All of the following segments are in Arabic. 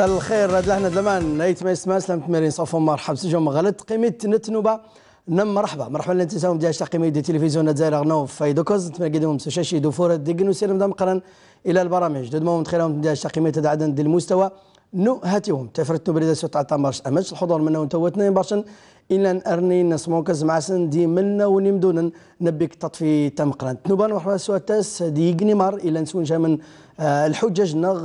مساء الخير هاد لحنا دلمان هيت ما يسمع سلامت تمرين صافو مرحبا سجون مغلط قيمة نتنوبا نم مرحبا مرحبا لنا تساهم ديال قيمه دي تلفزيون الجزائر غنو في دوكوز نتمنى سوشاشي دوفور ديكنو وسير مدام قرن الى البرامج دود مومن خيرهم ديال قيمه تاع عدن ديال المستوى نو هاتيهم تفرتنو بريدا سوت تاع مارش امج الحضور منا ونتوتنا برشن إلا أرني نسموكز معسن دي منا ونمدون نبيك تطفي تمقران تنوبا مرحبا سواتاس دي جنيمار إلا نسون من آه، الحجج نغ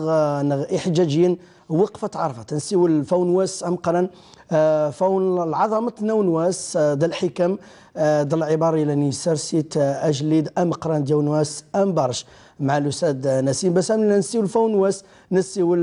نغ احجاجيين وقفت عرفت نسيو فونواس امقرا آه، فون العظمة واس ذا آه، الحكم ذا آه، العبارة الى سرسيت اجليد امقرا ديال نواس ام برش مع الاستاذ نسيم بسام نسيو الفونواس نسيو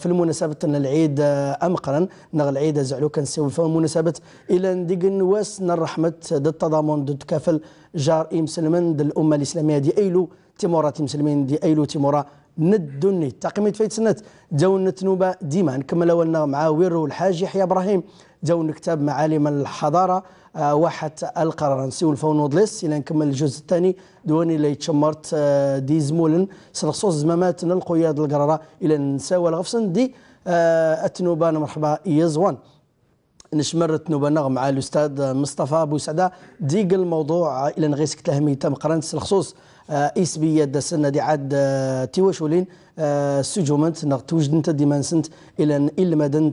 في المناسبة العيد امقرا نغ العيد زعلو كنسيو الفون مناسبة الى نديك واس نرحمت د التضامن ضد كفل جار ام سلمان الامة الاسلامية دي ايلو تيمورا تيم سلمان دي ايلو تيمورا ندني فيت فيتسنت جون نتنوبه ديما نكمل اولنا مع ويرو الحاج يحيى إبراهيم جون كتاب معالم الحضارة آه، واحد القرار نسيو الفون ودلس إلى نكمل الجزء الثاني دواني اللي تشمرت آه دي زمولن سرصوص زمامات القياد القرارة إلى نساو الغفصن دي التنوبة آه، مرحبا يزوان نشمرت نغم مع الأستاذ مصطفى بوسعدة ديق الموضوع آه، إلى نغيسك تهمي تم قرانس الخصوص آه، إسبية السنة عاد آه، تيوشولين آه، سجومنت نغ توجدنت سنت إلى إلى مدن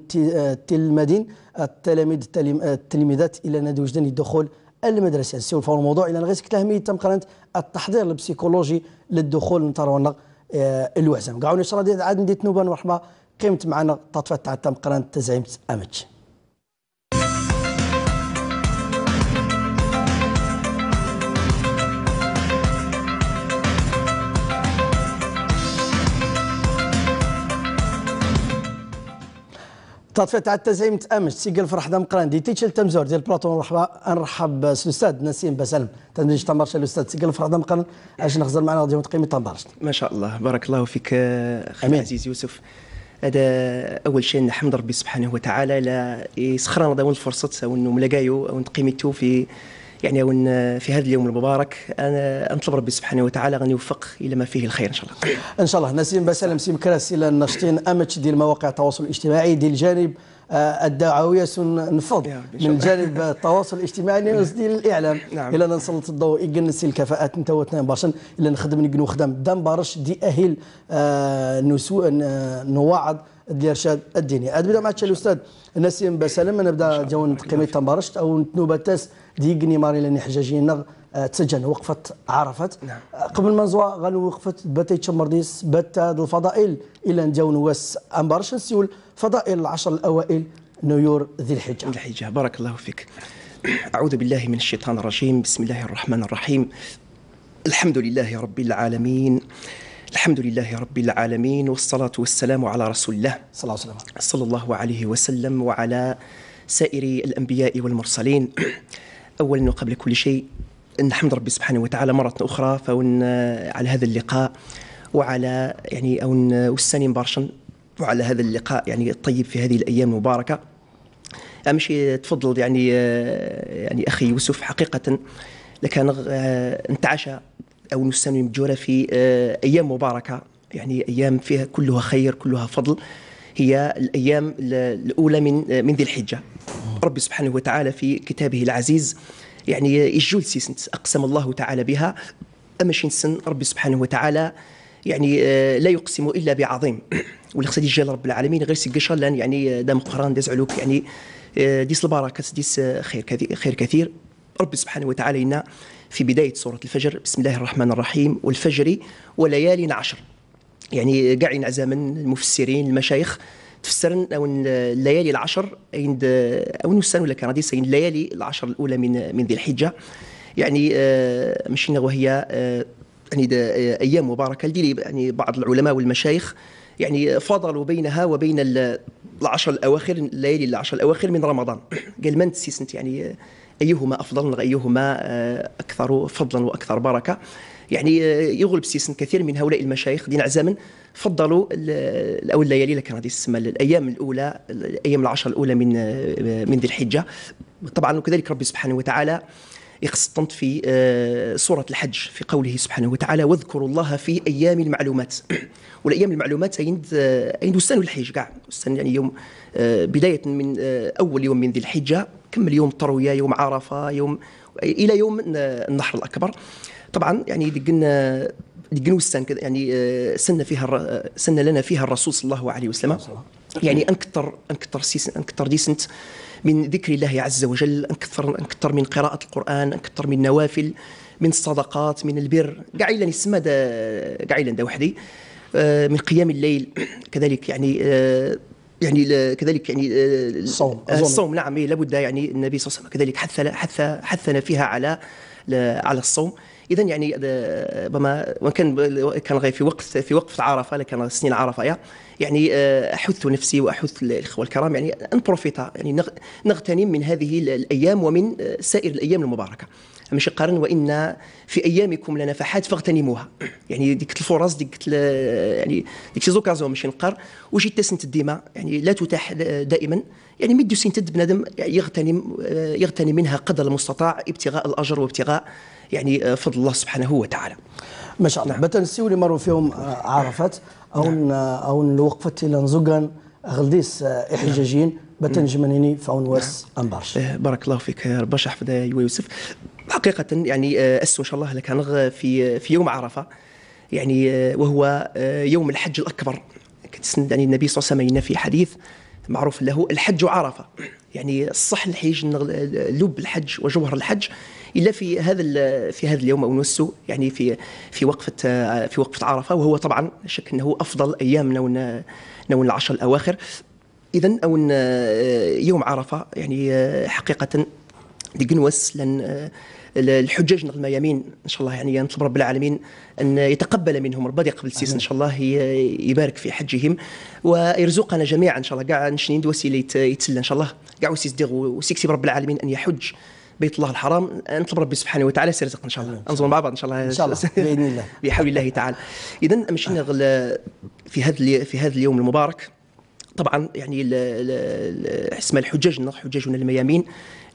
تلمدين التلاميذ التلميذات إلى ندوجدن الدخول المدرسة فور الموضوع إلى غير كتلهمي تم قرنت التحضير البسيكولوجي للدخول نترونغ الوحزام كاع شرا عاد نديت نوبان مرحبا قيمت معنا تطفت تاع تم قرنت تزعيمت أمتش تطفي تاع التزعيم تامش سيقل فرح دم قران دي تيتشل تمزور ديال بلاطون مرحبا نرحب الاستاذ نسيم بسلم تنجيش تمرش الاستاذ سيقل فرح دم قران اش نخزر معنا غادي تقيمي تمرش ما شاء الله بارك الله فيك اخي عزيز يوسف هذا اول شيء نحمد ربي سبحانه وتعالى لا يسخرنا داون الفرصه او نلاقايو او في يعني في هذا اليوم المبارك انا نطلب ربي سبحانه وتعالى ان يوفق الى ما فيه الخير ان شاء الله ان شاء الله نسيم بسلم سيم كراس الى امتش ديال مواقع التواصل الاجتماعي ديال الجانب آه، الدعويه نفض من جانب التواصل الاجتماعي ديال الاعلام نعم. الى نسلط الضوء يجنس الكفاءات انت وتنا برشا الى نخدم نقنو خدم دام بارش دي اهل آه، نسوء آه، نوعد نواعظ الارشاد الديني ادبدا مع الاستاذ نسيم بسلم نبدا جو نتقيم تمبارشت او نتنوبه تاس ديقني ماري لاني حجاجي نغ آه، تسجن عرفت نعم. آه، قبل ما نزوا غنو وقفت باتا يتشمر ديس الفضائل الى نجاو نواس ام برشا نسيول فضائل العشر الاوائل نيور ذي الحجة ذي الحجة بارك الله فيك أعوذ بالله من الشيطان الرجيم بسم الله الرحمن الرحيم الحمد لله رب العالمين الحمد لله رب العالمين والصلاة والسلام على رسول الله صلى الله عليه وسلم صلى الله عليه وسلم وعلى سائر الأنبياء والمرسلين اولا وقبل كل شيء نحمد ربي سبحانه وتعالى مره اخرى فون آه، على هذا اللقاء وعلى يعني اون آه، والسنين برشا وعلى هذا اللقاء يعني الطيب في هذه الايام المباركه امشي تفضل يعني آه، يعني اخي يوسف حقيقه لكان نتعشى او نستنوي مجوره في ايام مباركه يعني ايام فيها كلها خير كلها فضل هي الايام الاولى من من ذي الحجه ربي سبحانه وتعالى في كتابه العزيز يعني الجول سيسنت أقسم الله تعالى بها أما سن ربي سبحانه وتعالى يعني آه، لا يقسم الا بعظيم والخص دي رب العالمين غير سي لان يعني آه، دام قران داز علوك يعني آه، ديس البركه ديس خير كثير خير كثير ربي سبحانه وتعالى لنا في بدايه سوره الفجر بسم الله الرحمن الرحيم والفجر وليالي عشر يعني كاع ينعزى من المفسرين المشايخ تفسرن او الليالي العشر عند او نسان ولا كناديس الليالي العشر الاولى من من ذي الحجه يعني آه، مشينا وهي آه، يعني آه، ايام مباركه لدي يعني بعض العلماء والمشايخ يعني فضلوا بينها وبين العشر الاواخر الليالي العشر الاواخر من رمضان قال من تسيسنت يعني ايهما افضل ايهما اكثر فضلا واكثر بركه يعني آه، يغلب السيسن كثير من هؤلاء المشايخ دين عزامن فضلوا او الليالي لكن هذه تسمى الايام الاولى الايام العشر الاولى من آه، من ذي الحجه طبعا وكذلك ربي سبحانه وتعالى يخصطنت في آه، سورة الحج في قوله سبحانه وتعالى واذكروا الله في أيام المعلومات والأيام المعلومات عند عند وسان الحج كاع وسان يعني يوم بداية من أول يوم من ذي الحجة كمل يوم التروية يوم عرفة يوم إلى يوم النحر الأكبر طبعا يعني دقنا دقنا وسان يعني آه، سن فيها آه، سن لنا فيها الرسول صلى الله عليه وسلم يعني انكثر انكثر انكثر ديسنت من ذكر الله عز وجل انكثر انكثر من قراءه القران انكثر من نوافل من الصدقات من البر كاع الا نسمى كاع الا وحدي آه، من قيام الليل كذلك يعني يعني كذلك يعني الصوم الصوم نعم إيه، لابد يعني النبي صلى الله عليه وسلم كذلك حث حث حثنا فيها على على الصوم اذا يعني ربما آه، وان كان آه، كان غير في وقت في وقت عرفه لكن سنين عرفه يا يعني آه، احث نفسي واحث الاخوه الكرام يعني ان بروفيتا يعني نغتنم من هذه الايام ومن سائر الايام المباركه ماشي قرن وان في ايامكم لنفحات فاغتنموها يعني ديك الفرص ديك يعني ديك شي زوكازيون ماشي نقر وجي تسنت ديما يعني لا تتاح دائما يعني مد سنتد بنادم يغتنم يغتنم منها قدر المستطاع ابتغاء الاجر وابتغاء يعني آه، فضل الله سبحانه وتعالى ما شاء الله نعم. بتن سيولي مروا فيهم آه، عرفت او نعم. آه، او الوقفه الى نزقن غلديس احجاجين نعم. بتن نعم. جمنيني فاون واس انبارش بارك الله فيك يا رب حفظ يوسف حقيقه يعني اسوا ما شاء الله لك في في يوم عرفه يعني وهو يوم الحج الاكبر كتسند يعني النبي صلى الله عليه وسلم في حديث معروف له الحج عرفه يعني الصح الحج لب الحج وجوهر الحج الا في هذا في هذا اليوم او نوسو يعني في في وقفه في وقفه عرفه وهو طبعا شك انه افضل ايام نون نون العشر الاواخر اذا او آه، يوم عرفه يعني آه، حقيقه دقنوس لن الحجاج آه، نغ يمين ان شاء الله يعني نطلب رب العالمين ان يتقبل منهم ربي يقبل سيس ان شاء الله يبارك في حجهم ويرزقنا جميعا ان شاء الله كاع نشنين دوسي يتسلى ان شاء الله كاع وسيس ديغ وسيكسي برب العالمين ان يحج بيت الله الحرام نطلب ربي سبحانه وتعالى سيرزق ان شاء الله انظر مع بعض ان شاء الله ان شاء الله باذن الله بحول الله تعالى اذا مشينا آه. في هذا في هذا اليوم المبارك طبعا يعني اسم الحجاج حجاجنا الميامين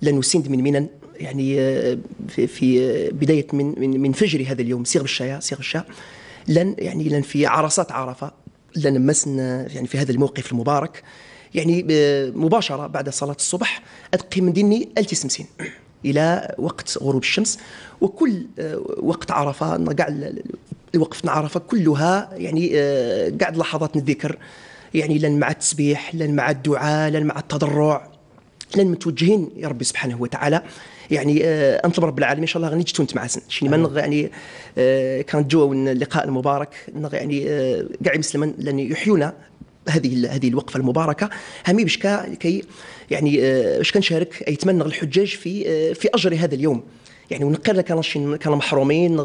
لن نسند من منن يعني آه، في, في آه، بدايه من من, من فجر هذا اليوم صيغ الشيا صيغ الشاء لن يعني لن في عرصات عرفه لن مسنا يعني في هذا الموقف المبارك يعني مباشره بعد صلاه الصبح اتقي من ديني التسمسين الى وقت غروب الشمس وكل آه، وقت عرفه كاع الوقف عرفه كلها يعني كاع آه، لحظات الذكر يعني لن مع التسبيح لن مع الدعاء لن مع التضرع لن متوجهين يا ربي سبحانه وتعالى يعني آه انطلب رب العالمين ان شاء الله غني تشتون تمعسن شي ما أيوه. يعني آه كان جو اللقاء المبارك يعني كاع آه مسلما لن يحيونا هذه هذه الوقفه المباركه هامي باش كي يعني آه، باش كنشارك يتمنى الحجاج في آه، في اجر هذا اليوم يعني ونقر لك كان محرومين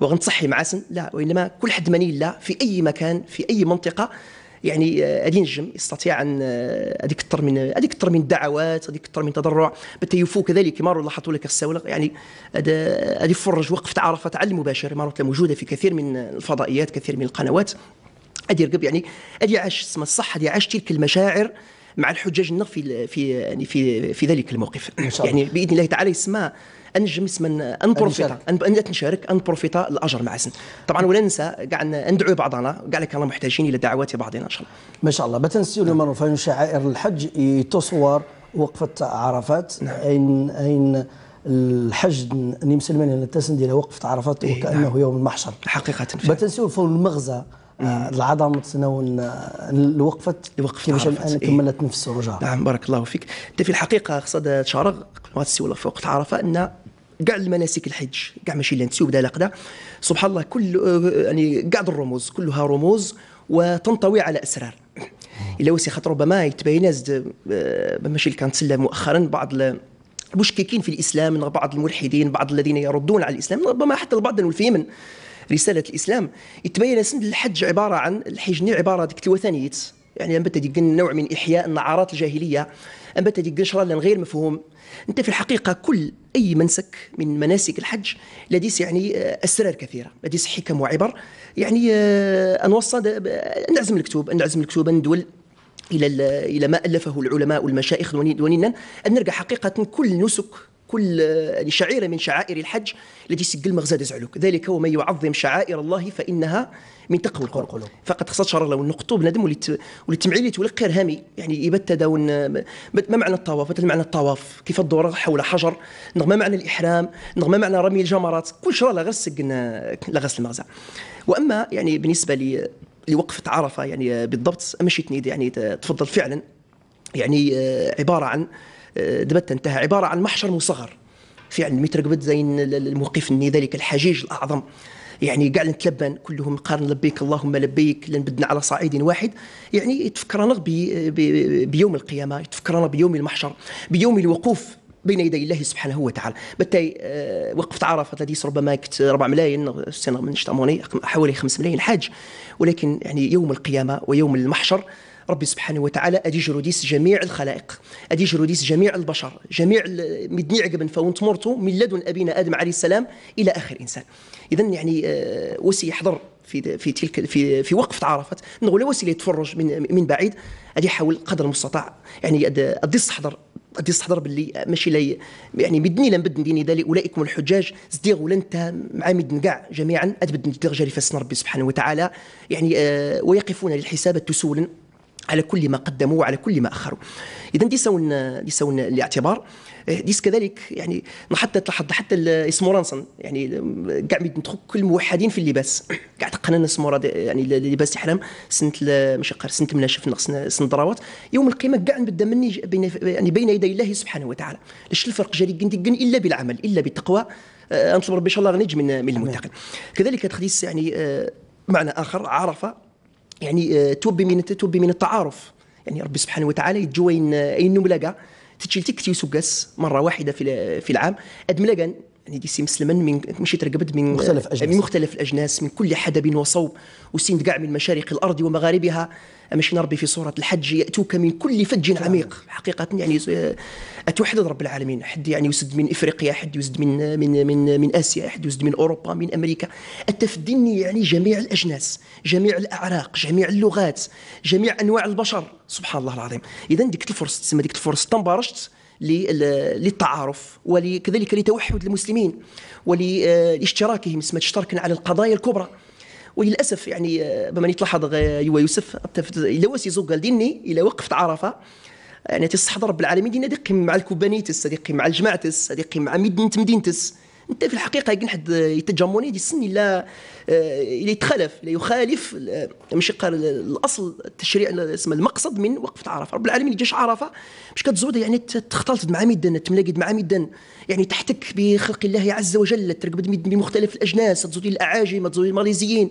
وغنصحي معاسن لا وانما كل حد من لا في اي مكان في اي منطقه يعني غادي آه، نجم يستطيع ان هذيك اكثر من هذيك اكثر من الدعوات هذيك اكثر من تضرع حتى يفو كذلك كما لاحظتوا لك الساوله يعني هذه فرج وقفه تعرفت على المباشر موجوده في كثير من الفضائيات كثير من القنوات ادي رقب يعني ادي عاش اسم الصحه ادي عاش تلك المشاعر مع الحجاج في في يعني في في ذلك الموقف يعني باذن الله تعالى يسمى انجم اسما ان بروفيتا ان نشارك ان بروفيتا الاجر مع سن طبعا ولا ننسى كاع ندعو بعضنا كاع اللي كانوا محتاجين الى دعوات بعضنا ان شاء الله ما شاء الله ما تنسيو اليوم نعم. شعائر الحج تصور وقفه عرفات نعم. اين اين الحج نمسلمان تسندي وقفه عرفات إيه، وكانه نعم. يوم المحشر حقيقه ما تنسيو المغزى العضله تناول الوقفة الوقفه باش الان إيه. كملت نفس الرجعه نعم بارك الله فيك انت في الحقيقه قصد شرغ قبل وقت عرفة ان كاع المناسك الحج كاع ماشي اللي نسيو بدا لقدا سبحان الله كل يعني كاع الرموز كلها رموز وتنطوي على اسرار الا وسي خاطر ربما يتبين آه، ماشي اللي كانت مؤخرا بعض المشككين في الاسلام بعض الملحدين بعض الذين يردون على الاسلام ربما حتى البعض في اليمن رساله الاسلام يتبين سند الحج عباره عن الحجني عباره ديك الوثنيه يعني انبت ديك نوع من احياء النعارات الجاهليه انبت ديك شرال غير مفهوم انت في الحقيقه كل اي منسك من مناسك الحج لديس يعني آه، اسرار كثيره لديس حكم وعبر يعني آه، انوصل آه، نعزم الكتب نعزم الكتب ندول الى الى ما الفه العلماء والمشايخ ونينا ان نلقى حقيقه كل نسك كل يعني شعيرة من شعائر الحج التي سجل مغزى زعلوك ذلك هو من يعظم شعائر الله فإنها من تقوى القلوب فقد خصت شر لو النقطو ندم وليت وليتمعيلي تولق هامي يعني يبت داون ما معنى الطواف ما معنى الطواف كيف الدوره حول حجر ما معنى الاحرام ما معنى رمي الجمرات كل شرر لغس لغس سجن المغزى واما يعني بالنسبه لي لوقفة عرفة يعني بالضبط مشيتني يعني تفضل فعلا يعني آه، عبارة عن دبت انتهى عباره عن محشر مصغر في عند متر قبد زي الموقف ذلك الحجيج الاعظم يعني كاع نتلبن كلهم قال لبيك اللهم لبيك لنبدنا على صعيد واحد يعني يتفكرنا بي بي بيوم القيامه يتفكرنا بيوم المحشر بيوم الوقوف بين يدي الله سبحانه وتعالى بتاي آه، وقفت عرفه الذي ربما كنت 4 ملايين سنه من حوالي 5 ملايين حاج ولكن يعني يوم القيامه ويوم المحشر ربي سبحانه وتعالى أدي جروديس جميع الخلائق أدي جروديس جميع البشر جميع مدني عقب فون تمرتو من لدن أبينا آدم عليه السلام إلى آخر إنسان إذا يعني آه، وسي يحضر في في تلك في في وقف تعرفت نقول وسيله يتفرج من من بعيد ادي حاول قدر المستطاع يعني ادي استحضر قد يستحضر باللي ماشي لي يعني مدني لم بدن ديني ذلك اولئك هم الحجاج زديغ ولا انت مع مدن كاع جميعا ادبد ندير جري فاسن ربي سبحانه وتعالى يعني آه ويقفون للحساب تسولا على كل ما قدموا وعلى كل ما اخروا اذا دي سون دي سون الاعتبار إيه، ديس كذلك يعني حتى تلاحظ حتى اسمورانسن يعني كاع ندخل كل موحدين في اللباس كاع تقنا السمورة يعني اللباس تحرام سنه ماشي قر سنه منا شفنا سنه يوم القيامه كاع نبدا مني بين يعني بين يدي الله سبحانه وتعالى لاش الفرق جاري كندقن الا بالعمل الا بالتقوى آه، نطلب ربي ان شاء الله غنيج من من المتقين كذلك تخديس يعني آه، معنى اخر عرفه يعني آه، توبي من توبي من التعارف يعني ربي سبحانه وتعالى يتجوين اين آه، ملقا تتشيل تكتيو مره واحده في في العام ادملاقا يعني دي سي من مشيت رقبت من مختلف الأجناس من يعني مختلف الأجناس من كل حدب وصوب وسند كاع من مشارق الأرض ومغاربها ماشي نربي في صورة الحج يأتوك من كل فج عميق حقيقة يعني أتوحد رب العالمين حد يعني يسد من إفريقيا حد يسد من من من من آسيا حد يسد من أوروبا من أمريكا التفديني يعني جميع الأجناس جميع الأعراق جميع اللغات جميع أنواع البشر سبحان الله العظيم إذا ديك الفرصة تسمى ديك الفرصة تنبرشت للتعارف وكذلك لتوحد المسلمين ولاشتراكهم اسمها تشترك على القضايا الكبرى وللاسف يعني آه، بما تلاحظ يوا يوسف الى واسي زوكال ديني الى وقفت عرفه يعني تستحضر رب العالمين دينا دي مع الكوبانيتس دي مع الجماعتس دي مع مدينه مدينتس انت في الحقيقه كي حد يتجموني دي السن الا الى آه، يتخالف الى يخالف آه، مش قال الاصل التشريع اسم المقصد من وقفه عرفه رب العالمين جاش عرفه باش كتزود يعني تختلط مع ميدان تملاقد مع ميدان يعني تحتك بخلق الله عز وجل ترقد بمختلف الاجناس تزود الاعاجم تزود الماليزيين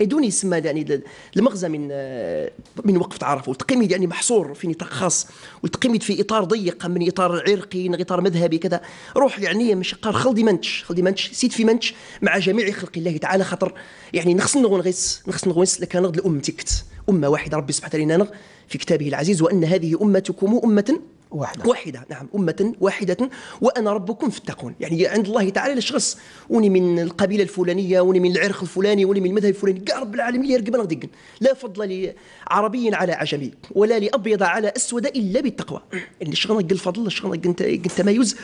هذوني إيه، يسمى يعني المغزى من آه، من وقفه عرفه وتقيمد يعني محصور في نطاق خاص وتقيم في اطار ضيق من اطار عرقي من اطار مذهبي كذا روح يعني مش قال خلدي منتش خلدي منتش سيد في منتش مع جميع خلق الله تعالى خطر خاطر يعني نخص نغون غيس نخص نغون لك نغد الام تكت امه واحده ربي سبحانه وتعالى في كتابه العزيز وان هذه امتكم امه واحدة واحدة نعم أمة واحدة وأنا ربكم فاتقون يعني عند الله تعالى الشخص وني من القبيلة الفلانية وني من العرق الفلاني وني من المذهب الفلاني كاع رب العالمين يرقبنا غدقن لا فضل لعربي على عجمي ولا لأبيض على أسود إلا بالتقوى يعني شغل الفضل شغل التمايز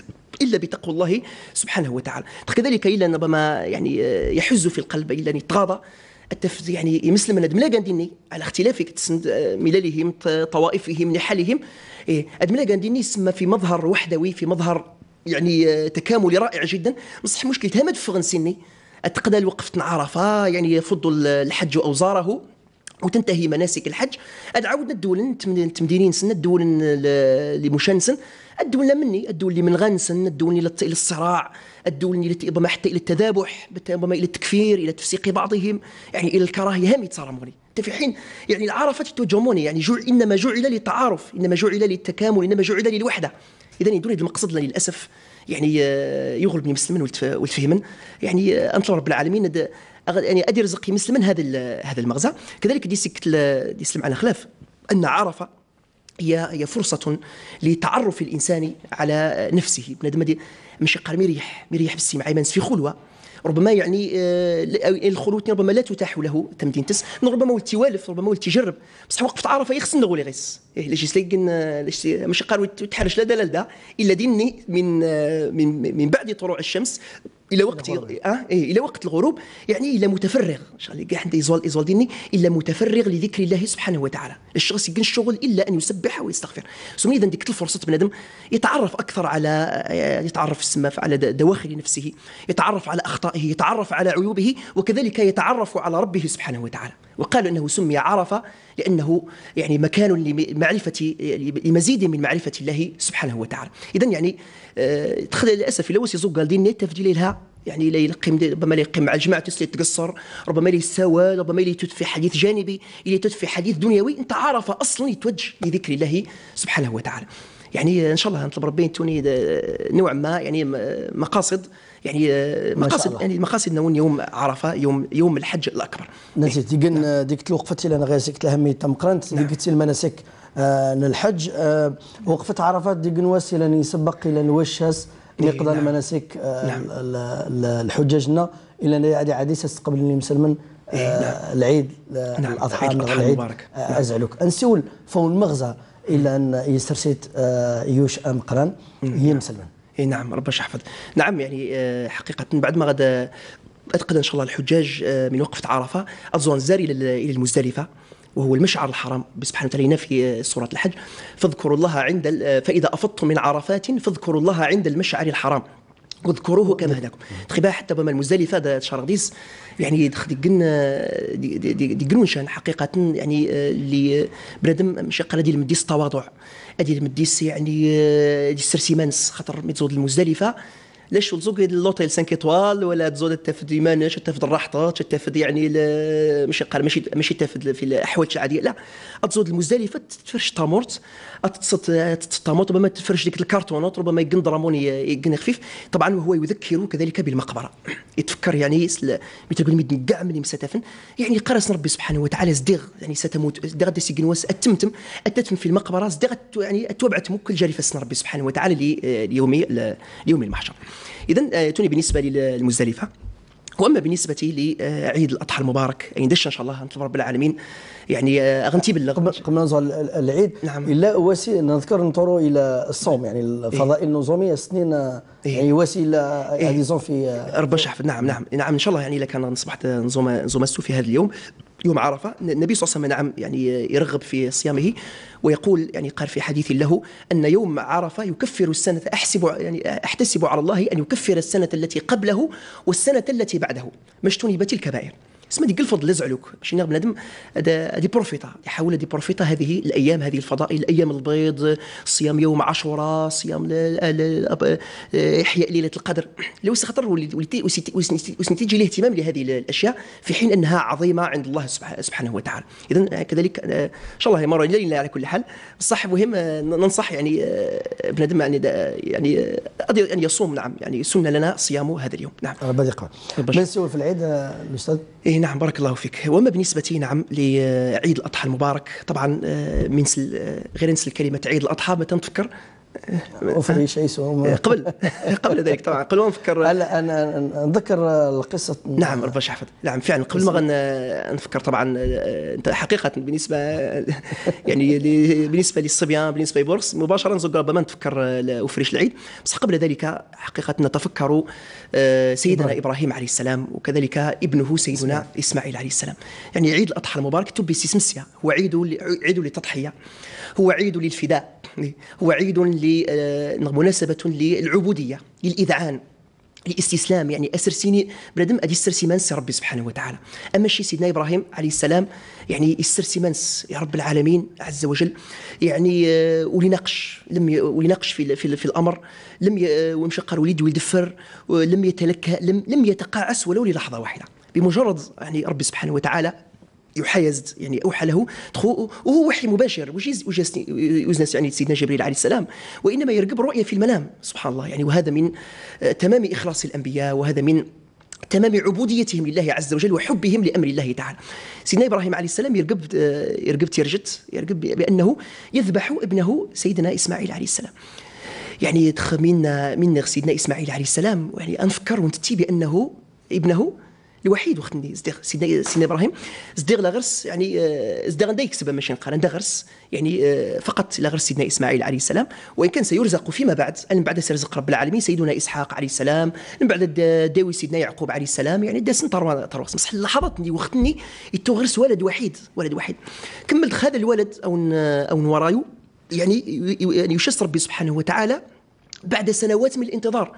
الا بتقوى الله سبحانه وتعالى كذلك الا ربما يعني يحز في القلب الا ان يتغاضى التف يعني يمسلم من ادملا قانديني على اختلاف آه، مللهم طوائفهم نحلهم إيه ملا قانديني يسمى في مظهر وحدوي في مظهر يعني آه، تكاملي رائع جدا بصح مشكل ما في اتقدا اتقدى عرفه يعني يفض الحج اوزاره وتنتهي مناسك الحج اد عاودنا الدول تمدينين سن الدول لمشنسن مشانسن الدول مني الدول اللي من غنسن الدول الى الصراع الدول التي ربما حتى الى التذابح ربما الى التكفير الى تفسيق بعضهم يعني الى الكراهيه هم يتصارموني انت في حين يعني العرفه توجموني يعني جوع انما جعل للتعارف انما جعل للتكامل انما جعل للوحده اذا يدور هذا المقصد للاسف يعني آه، يغلبني مسلما والتفهما يعني آه، انطلب رب العالمين يعني ادي رزقي من هذا هذا المغزى كذلك دي سكت دي سلم على خلاف ان عرفه هي هي فرصه لتعرف الانسان على نفسه بنادم ماشي قال مريح مريح ما نس في خلوه ربما يعني آه، الخلوه ربما لا تتاح له تمدين تس ربما ولتي والف ربما ولتي جرب بصح وقفت عرفه يخصنا نغولي غيس إيه لاش يسلقن ماشي آه، قالوا تحرش لا دلال دا الا ديني من آه، من من بعد طلوع الشمس الى وقت اه إيه الى وقت الغروب يعني الى متفرغ شغل كاع حتى ايزول ايزول ديني الا متفرغ لذكر الله سبحانه وتعالى الشخص يكن الشغل الا ان يسبح ويستغفر سمي اذا ديك الفرصه بنادم يتعرف اكثر على آه، يتعرف السماء على دواخل نفسه يتعرف على اخطائه يتعرف على عيوبه وكذلك يتعرف على ربه سبحانه وتعالى وقالوا انه سمي عرفه لانه يعني مكان لمعرفه لمزيد من معرفه الله سبحانه وتعالى اذا يعني تخلى للاسف الا زوكال دي نيت تفجيل لها يعني لا يلقي ربما لا يقيم مع الجماعه تسلي تقصر ربما لا يتساوى ربما لا في حديث جانبي لا في حديث دنيوي انت عارف اصلا يتوجه لذكر الله سبحانه وتعالى يعني ان شاء الله نطلب ربي توني نوع ما يعني مقاصد يعني مقاصد يعني مقاصدنا يوم عرفه يوم يوم الحج الاكبر نسيت ديك ديك الوقفه اللي انا غير سكت مي تم قرنت قلت المناسك آه، للحج آه، وقفت عرفات ديقن واسي لن يسبق إلى الوشاس يقضى إيه، نعم. مناسك آه، نعم. الحجاجنا الى عادي عديسة قبل اللي مسلمن إيه، نعم. العيد نعم الاضحى العيد نعم. ازعلك انسول فون المغزى الى ان يسترسيت يوش ام قران هي مسلمن اي نعم ربي يحفظ نعم يعني حقيقه بعد ما غدا اتقد ان شاء الله الحجاج من وقفه عرفه الزون زار الى المزدلفه وهو المشعر الحرام سبحانه وتعالى في آه، سورة الحج فاذكروا الله عند آه، فإذا أفضتم من عرفات فاذكروا الله عند المشعر الحرام واذكروه كما هداكم تخي حتى بما المزدلفه هذا الشراديس يعني دي قلنا دي, دي, دي قلنا حقيقه يعني آه، اللي بنادم ماشي قال هذه المديس التواضع هذه المديس يعني دي السرسيمانس خاطر ميتزود المزدلفه ليش تزوق لوطيل 5 ايطوال ولا تزود تفد يمان تفد الرحطه تفد يعني ماشي قال ماشي ماشي تفد في الاحوال العاديه لا تزود المزدلفه تفرش تامورت تتطامط ربما تفرش ديك الكارتونات ربما يقن يقندرمون يقن خفيف طبعا وهو يذكر كذلك بالمقبره يتفكر يعني مثل قول ميدن كاع من مستفن يعني قرص ربي سبحانه وتعالى زديغ يعني ستموت زديغ دي سيكن واس التمتم التتم في المقبره زديغ يعني توبعت مكل جاري فسن ربي سبحانه وتعالى ليوم ليوم المحشر اذا آه، توني بالنسبه للمزدلفه واما بالنسبه لعيد آه، الاضحى المبارك يعني دش ان شاء الله نطلب رب العالمين يعني آه، غنتي بالله قبل نزول العيد نعم الا وسيله نذكر نطرو الى الصوم يعني الفضائل إيه؟ النظاميه سنين آه، إيه؟ يعني وسيله إيه؟ يعني في ربي شحف نعم نعم نعم ان شاء الله يعني الا كان نصبحت نظوم نظوم في هذا اليوم يوم عرفه النبي صلى الله عليه وسلم نعم يعني يرغب في صيامه ويقول يعني قال في حديث له ان يوم عرفه يكفر السنه احسب يعني احتسب على الله ان يكفر السنه التي قبله والسنه التي بعده ما اجتنبت الكبائر اسمها ديك الفضل لا زعلوك ماشي بنادم هذا هذه بروفيتا يحاول هذه بروفيتا هذه الايام هذه الفضائل الايام البيض صيام يوم عاشوراء صيام احياء ليله القدر لو خطر تجي الاهتمام لهذه الاشياء في حين انها عظيمه عند الله سبحانه وتعالى اذا كذلك ان شاء الله مره لا على كل حال بصح مهم ننصح يعني بنادم يعني يعني ان يعني، يصوم نعم يعني سنه لنا صيام هذا اليوم نعم بدقه من في العيد الاستاذ إيه نعم بارك الله فيك وما بالنسبة نعم لعيد الأضحى المبارك طبعا آه، من آه، غير نسل كلمة عيد الأضحى ما تنفكر وفريش شيء إيه، قبل إيه، قبل ذلك طبعا قبل ما نفكر هلا انا نذكر القصه نعم ربما يحفظ نعم فعلا قبل ما نفكر طبعا آه، انت حقيقه بالنسبه يعني بالنسبه للصبيان بالنسبه لبورس مباشره نزق ربما نتفكر آه، وفريش العيد بس قبل ذلك حقيقه نتفكر آه، سيدنا ابراهيم عليه السلام وكذلك ابنه سيدنا اسماعيل عليه السلام يعني عيد الاضحى المبارك تبي سمسيه هو عيد عيد للتضحيه هو عيد للفداء يعني هو عيد آه، مناسبة للعبودية للإذعان الاستسلام يعني استرسيني بنادم ادي استرسيمانس ربي سبحانه وتعالى اما شي سيدنا ابراهيم عليه السلام يعني استرسيمانس يا رب العالمين عز وجل يعني آه، وليناقش لم وليناقش في, في, في الامر لم آه، ومشى قال وليد ويدفر لم يتلكى لم لم يتقاعس ولو للحظه واحده بمجرد يعني ربي سبحانه وتعالى يحايز يعني أوحى له وهو وحي مباشر وجيز يزنس يعني سيدنا جبريل عليه السلام وإنما يرقب رؤية في المنام سبحان الله يعني وهذا من آه، تمام إخلاص الأنبياء وهذا من تمام عبوديتهم لله عز وجل وحبهم لامر الله تعالى. سيدنا ابراهيم عليه السلام يرقب آه، يرقب تيرجت يرقب بانه يذبح ابنه سيدنا اسماعيل عليه السلام. يعني من من سيدنا اسماعيل عليه السلام يعني انفكر ونتتي بانه ابنه الوحيد وقت اللي صديق سيدنا سيدنا ابراهيم صديق لا غرس يعني صديق آه، عنده يكسب ماشي نقار دا غرس يعني آه، فقط لا غرس سيدنا اسماعيل عليه السلام وان كان سيرزق فيما بعد من بعد سيرزق رب العالمين سيدنا اسحاق عليه السلام من بعد داوي سيدنا يعقوب عليه السلام يعني داسن طرواس بصح لاحظت اللي وقت اللي يتغرس ولد وحيد ولد وحيد كملت هذا الولد او او ورايو يعني،, يعني يشس ربي سبحانه وتعالى بعد سنوات من الانتظار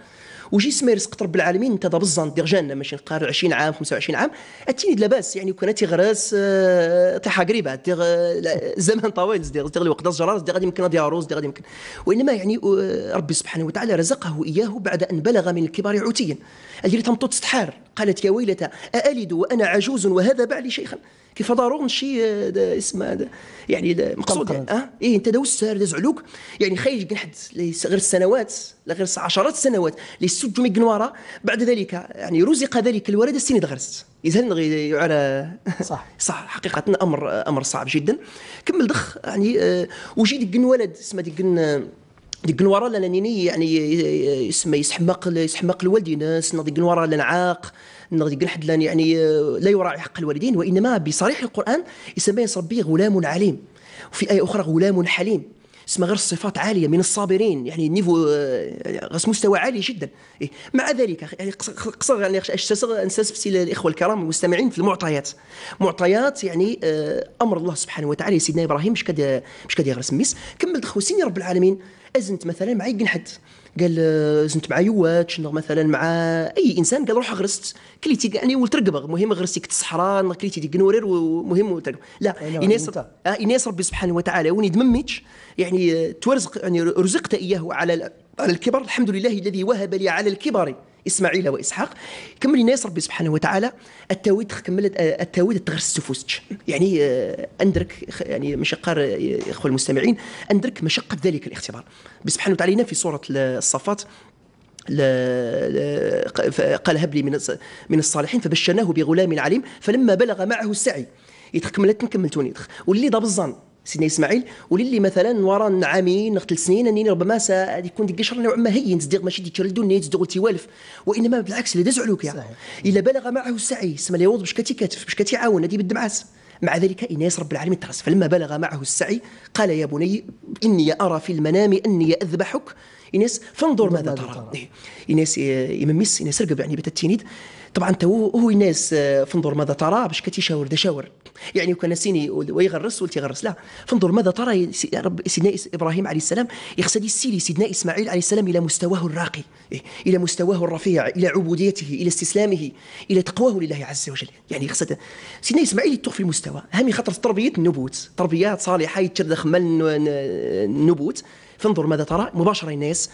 وجي سميرس قطر بالعالمين انت دابا بزاف دير جانا ماشي نقارن 20 عام 25 عام التيني لاباس يعني كنا تيغراس آه، طيحه قريبه آه، زمان طويل دير دير الوقت جرار غادي يمكن غادي غادي يمكن وانما يعني آه، ربي سبحانه وتعالى رزقه اياه بعد ان بلغ من الكبار عتيا اجري تمطط تستحار قالت يا ويلتا أألد وأنا عجوز وهذا بعلي شيخا كيف دارون شي آه، اسمه آه، يعني مقصود اه ايه انت داوز السهر داز علوك يعني خايج كاين حد غير السنوات لا غير عشرات السنوات اللي سجوا من بعد ذلك يعني رزق ذلك الولد السن دغرس يزهل على صح صح حقيقه امر امر صعب جدا كمل دخ يعني آه، وجي ديك ولد اسمه ديك ديك النواره لانني يعني اسمه يسحمق يسحمق الوالدين سنا ديك النواره لنعاق نغدي قال حد يعني لا يراعي حق الوالدين وانما بصريح القران يسميه ربي غلام عليم وفي ايه اخرى غلام حليم اسمها غير الصفات عاليه من الصابرين يعني نيفو غاس مستوى عالي جدا إيه؟ مع ذلك يعني قصر يعني نستسفسي الاخوه الكرام المستمعين في المعطيات معطيات يعني امر الله سبحانه وتعالى سيدنا ابراهيم مش كد مش كدير سميس كملت سيني رب العالمين ازنت مثلا معي قنحت حد قال آه، زنت مع يوات شنو مثلا مع اي انسان قال روح غرست كليتي كاع يعني ولت رقبه المهم غرستي كنت الصحراء كليتي ديك نورير ومهم ولت لا انيس آه انيس ربي سبحانه وتعالى وني دممتش يعني آه، تورزق يعني رزقت اياه على على الكبر الحمد لله الذي وهب لي على الكبر اسماعيل واسحاق كمل الناس ربي سبحانه وتعالى التاويد كملت آه، التاويد تغرس السفوس يعني آه، اندرك يعني مشقه اخوان المستمعين اندرك مشقه ذلك الاختبار سبحانه وتعالى في سوره الصفات قال هب لي من من الصالحين فبشرناه بغلام عليم فلما بلغ معه السعي يتخ كملت كملتوني يتخ واللي ضاب الظن سيدنا اسماعيل وللي مثلا ورا عامين ثلاث سنين انني ربما سيكون ديك الشر نوعا ما هي تصدق ماشي ديك الدنيا تصدق تيوالف وانما بالعكس اللي داز علوك يعني الا بلغ معه السعي سما لا يوض باش كتكاتف باش كتعاون هذه بالدمعاس مع ذلك إناس رب العالمين ترس فلما بلغ معه السعي قال يا بني إني أرى في المنام أني أذبحك إناس فانظر ماذا ترى إيه. إناس يمميس إيه، ميس إناس رقب يعني بتتينيد طبعا انت هو الناس آه، فنظر ماذا ترى باش كتشاور دا شاور يعني وكان سيني ويغرس ولتي يغرس لا فنظر ماذا ترى رب سيدنا ابراهيم عليه السلام يقصد السيلي سيدنا اسماعيل عليه السلام الى مستواه الراقي إيه، الى مستواه الرفيع الى عبوديته الى استسلامه الى تقواه لله عز وجل يعني يقصد سيدنا اسماعيل يتوق في المستوى هامي خاطر تربيه النبوت تربيات صالحه يتشرد خمل آه، آه، النبوت فانظر ماذا ترى مباشره الناس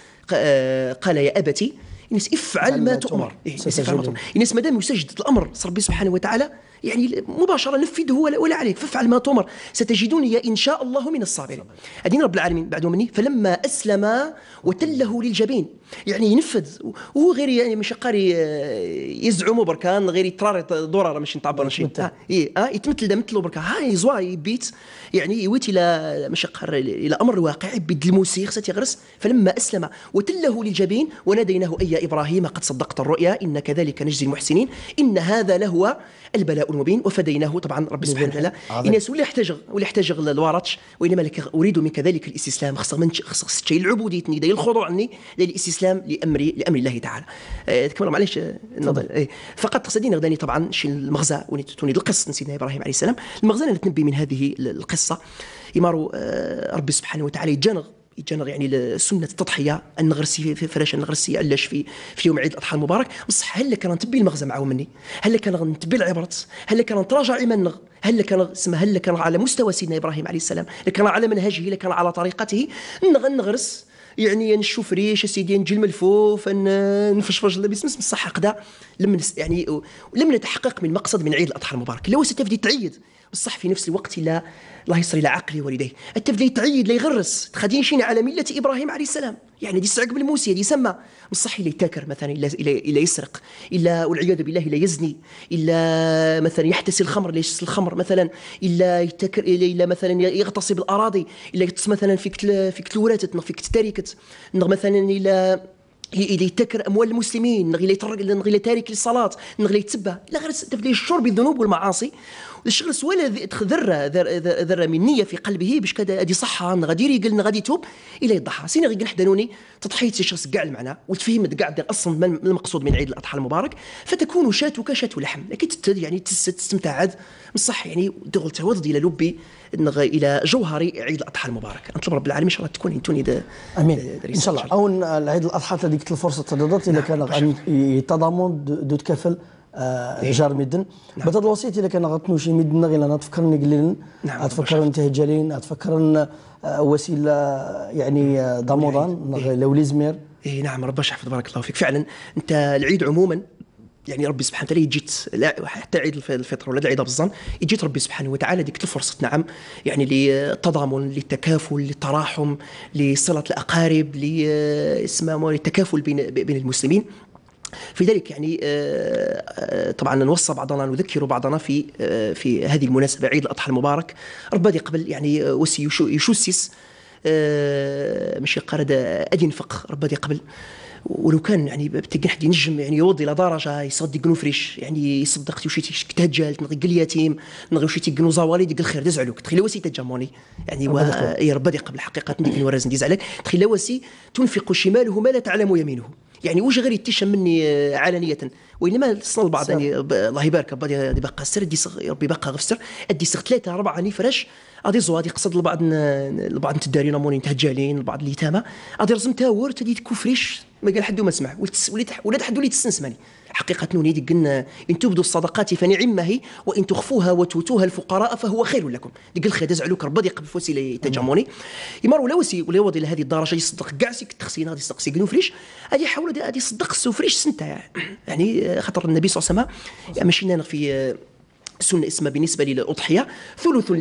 قال يا ابتي إنس افعل ما تؤمر إنس إيه، ما دام مادام يسجد الأمر ربي سبحانه وتعالى يعني مباشرة نفذه ولا, ولا عليك فافعل ما تؤمر ستجدني إن شاء الله من الصابرين أدين رب العالمين بعد مني فلما أسلم وتله للجبين يعني ينفذ وهو غير يعني مش قاري آه، يزعموا بركان غير يتراري ضرر مش نتعبر نشي اه اي اه يتمثل مثلو بركان ها يزوا يبيت يعني يويت الى مش قاري الى امر الواقع بيد الموسيقى ستغرس فلما اسلم وتله للجبين وناديناه اي ابراهيم قد صدقت الرؤيا ان كذلك نجزي المحسنين ان هذا لهو البلاء المبين وفديناه طبعا ربي سبحانه وتعالى الناس ولا يحتاج ولا يحتاج الوراتش وانما اريد من كذلك الاستسلام خصك خصك العبوديه داير الخضوع عني للاستسلام الاسلام لامر لامر الله تعالى آه، تكمل معليش آه، النظر إيه، فقط قصدي غداني طبعا شي المغزى ونتوني القصه سيدنا ابراهيم عليه السلام المغزى اللي نتنبي من هذه القصه يمارو آه، ربي سبحانه وتعالى يتجنغ يتجنغ يعني سنه التضحيه النغرسي في فراش النغرسي علاش في في يوم عيد الاضحى المبارك بصح هل كان نتبي المغزى معه مني هل كان نتبي العبرت هل كان نتراجع ايماننا هل كان سما هل كان على مستوى سيدنا ابراهيم عليه السلام هل كان على منهجه هل كان على طريقته نغرس يعني نشوف ريش سيدي نجي الملفوف نفشفش لاباس بسم بصح قدا لم يعني لم نتحقق من مقصد من عيد الاضحى المبارك لو ستفدي تعيد بصح في نفس الوقت لا الله يصري لعقلي والديه التف يتعيد لا يغرس تخدين شينا على مله ابراهيم عليه السلام يعني دي سعق بالموسى دي سما بصح الا يتاكر مثلا الا الا يسرق الا والعياذ بالله الا يزني الا مثلا يحتسي الخمر ليش يشتسي الخمر مثلا الا يتاكر الا, إلا مثلا يغتصب الاراضي الا يغتص مثلا في كتل في كتل وراتت في كتل نغ مثلا الا إلى يتكر أموال المسلمين نغي يترك نغي تارك للصلاة نغي يتبع لا غير تبدي الشرب بالذنوب والمعاصي الشغل سوالا ذره ذره من نيه في قلبه باش كذا هذه صحه غادي يريقل غادي يتوب الى يضحى سين غير حدانوني تضحيه الشخص كاع المعنى وتفهمت كاع اصلا من المقصود من عيد الاضحى المبارك فتكون شاتك شات لحم لكن يعني تستمتع بالصح يعني دغلت تودد الى لبي نغ الى جوهر عيد الاضحى المبارك نطلب رب العالمين ان شاء الله تكون انتوني امين ان شاء الله او العيد الاضحى هذيك الفرصه تضادت اذا نعم. كان يتضامن دو تكفل آه، إيه. جار مدن نعم. بعد الوسيط اذا كان غتنوشي مدن غير انا تفكرني نعم تفكر نعم. انت هجالين تفكر آه، وسيله يعني لو آه، إيه. لوليزمير اي نعم ربي يحفظ بارك الله فيك فعلا انت العيد عموما يعني ربي سبحانه وتعالى لا حتى عيد الفطر ولا العيد بالظن جيت ربي سبحانه وتعالى ديك الفرصه نعم يعني للتضامن للتكافل للتراحم لصله الاقارب لاسمه للتكافل بين بين المسلمين في ذلك يعني آه، آه، طبعا نوصى بعضنا نذكر بعضنا في آه، في هذه المناسبه عيد الاضحى المبارك ربي قبل يعني وسي يشسس ماشي قرد ادي ربي ربما قبل ولو كان يعني تلقى حد ينجم يعني يوضي الى درجه يصدق نفرش يعني يصدق شكتها تهجل تنغي اليتيم نغي وشي تيقنو زوالي يعني إيه، ديك الخير داز عليك تخيل واسي تجاموني يعني يربى قبل حقيقه ديك الورزن ديز عليك تخيل واسي تنفق شماله ما لا تعلم يمينه يعني واش غير يتشم مني آه، علانيه وانما صنع البعض يعني الله يبارك ربي باقا السر دي ربي باقا غفسر دي ثلاثه اربعه نفرش غادي زو غادي يقصد لبعض لبعض التدارين مورين تهجالين لبعض اليتامى غادي رزم تاور تدي تكفريش ما قال حد ما سمع ولات ولات حد ولي تسنسمني حقيقة نوني ديك إن تبدوا الصدقات فنعم هي وإن تخفوها وتؤتوها الفقراء فهو خير لكم ديك الخير زعلوك ربي ضيق فوسيلة تجاموني يمر ولا وسي ولا وضي لهذه الدرجة يصدق كاع سيك تخسينا غادي يصدق سيك فريش غادي يحاول غادي يصدق السوفريش سنتا يعني خاطر النبي صلى الله عليه وسلم يعني ماشي في السنة اسمها بالنسبة للأضحية ثلث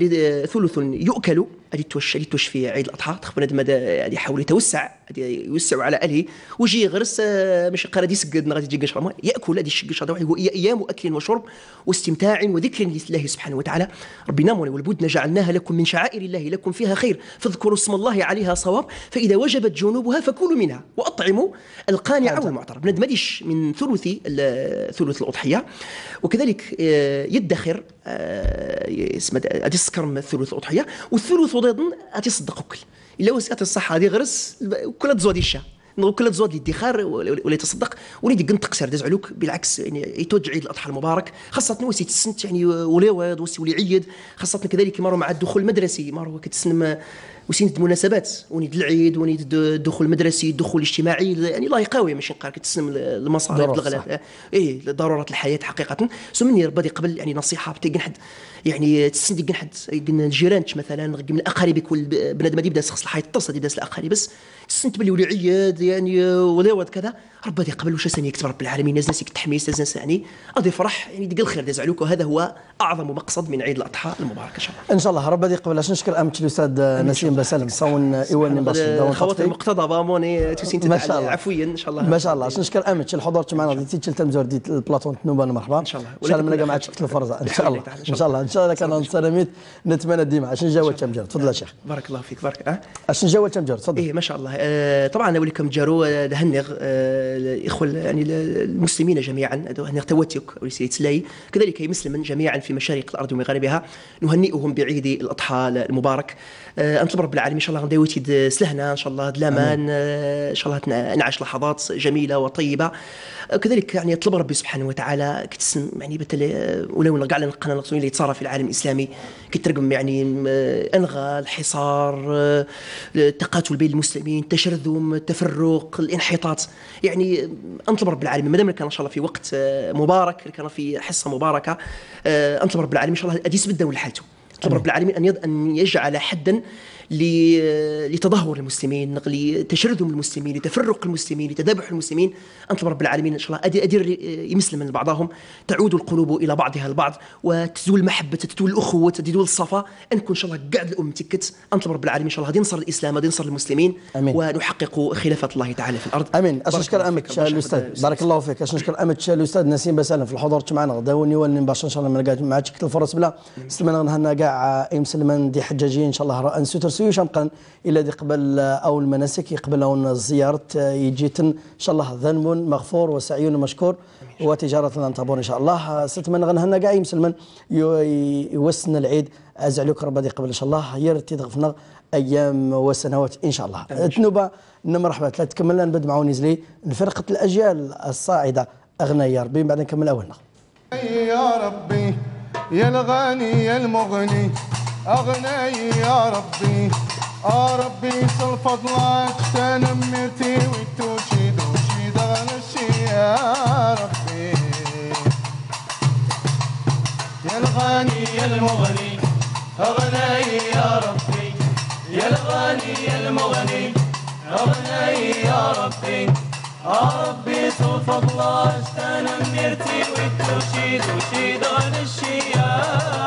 ثلث يؤكل هذه توش هذه توش في عيد الأضحى تقبل مدى هذه يحاول يتوسع يوسع على أهله ويجي غرس آه، مش قال غادي سقد غادي تجي قشرة يأكل هذه الشقشه هذا هو أيام أكل وشرب واستمتاع وذكر لله سبحانه وتعالى ربنا والبدن جعلناها لكم من شعائر الله لكم فيها خير فاذكروا اسم الله عليها صواب فإذا وجبت جنوبها فكلوا منها وأطعموا القانع والمعتر بنادم من ثلث ثلث الأضحية وكذلك آه، يدخر الاخر اسمها آه، ادي السكر من الثلث الاضحيه والثلث ايضا غادي يصدق كل الا وسيات الصحه هذه غرس كل تزودي الشاه نضرب كل تزواد الادخار ولا يتصدق وليدي قنطق سير داز علوك بالعكس يعني يتوجع عيد الاضحى المبارك خاصه وسي تسن يعني ولي واد وسي ولي عيد خاصه كذلك مارو مع الدخول المدرسي مارو كتسن وسين المناسبات ونيد العيد ونيد الدخول المدرسي الدخول الاجتماعي يعني الله يقاوي ماشي نقار كتسلم المصاريف الغلاف اي ضروره الحياه حقيقه سمني ربي قبل يعني نصيحه بتي قنحد يعني تسندي قنحد الجيران مثلا من الاقارب يكون بنادم يبدا يسخص الحياه يتصل يبدا الاقارب بس حسنت بلي ولي عياد يعني واد كذا ربي هذا قبل واش ثاني يكتب رب العالمين الناس سيك تحميس الناس يعني غادي يفرح يعني دق الخير داز عليك وهذا هو اعظم مقصد من عيد الاضحى المبارك ان شاء الله ان شاء الله ربي قبل اش نشكر امتي الاستاذ نسيم بسالم صون ايوان بسالم خوات المقتضى موني توسين ما شاء الله عفويا ان شاء الله ما شاء الله نشكر امتي الحضور معنا ديتي تشل تمزور ديت البلاطون تنوبه مرحبا ان شاء الله ان شاء الله نلقى معك الفرزه ان شاء الله ان شاء الله ان شاء الله كان نصرميت نتمنى ديما اش نجاوب تمجر تفضل يا شيخ بارك الله فيك بارك اش نجاوب تمجر تفضل ايه ما شاء الله آه، طبعا نقول لكم جارو هنغ آه، الاخوه آه، يعني المسلمين جميعا هنغ توتيك ولسيت سلاي كذلك مسلما جميعا في مشارق الارض ومغاربها نهنئهم بعيد الاضحى المبارك آه، نطلب رب العالمين ان شاء الله غندير تيد سلهنا ان شاء الله دلامان الامان آه، ان شاء الله نعيش لحظات جميله وطيبه آه، كذلك يعني طلب ربي سبحانه وتعالى كتسم يعني بتل ولو كاع القناه اللي تصار في العالم الاسلامي كترقم يعني الغاء الحصار التقاتل بين المسلمين التشرذم التفرق الانحطاط يعني نطلب رب العالمين مادام كان ان شاء الله في وقت مبارك كان في حصه مباركه نطلب رب العالمين ان شاء الله اديس بالدوله الدوله حالته رب أمم. العالمين أن أن يجعل حدا لتدهور المسلمين لتشرذم المسلمين لتفرق المسلمين لتذبح المسلمين أطلب رب العالمين إن شاء الله أدير, أدير من بعضهم تعود القلوب إلى بعضها البعض وتزول محبة تدول الأخوة تدول الصفا أنكم إن شاء الله قاعد الأم تكت أطلب رب العالمين إن شاء الله غادي ينصر الإسلام غادي ينصر المسلمين أمين. ونحقق خلافة الله تعالى في الأرض أمين أشكر أمك أمك الأستاذ بارك الله فيك أشكر أمك أمك الأستاذ نسيم بسالم في الحضور معنا غدا وني باش إن شاء الله ما نلقاش معك الفرص بلا سلمان غنهنا كاع إمسلمان دي حجاجين إن شاء الله راه سوي شمقن الى دي قبل أو المناسك يقبل أو زيارة يجيتن إن شاء الله ذنب مغفور وسعي مشكور وتجارة طابور إن شاء الله ستمنى غنهنا كاع سلمن يوسن العيد أزعلوك دي قبل إن شاء الله يرتي ضغفنا أيام وسنوات إن شاء الله تنوبة مرحبا لا تكمل نبد مع ونزلي لفرقه الأجيال الصاعدة أغنى يا ربي بعد نكمل أولنا يا ربي يا الغني يا المغني أغني يا ربي يا ربي صل فضلك تنمرتي وتوشي دوشي دغنشي يا ربي يا الغني يا المغني أغني يا ربي يا الغني يا المغني أغني يا ربي ربي صل فضلك تنمرتي وتوشي دوشي دغنشي يا ربي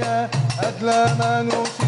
يا أدلى ما نوصي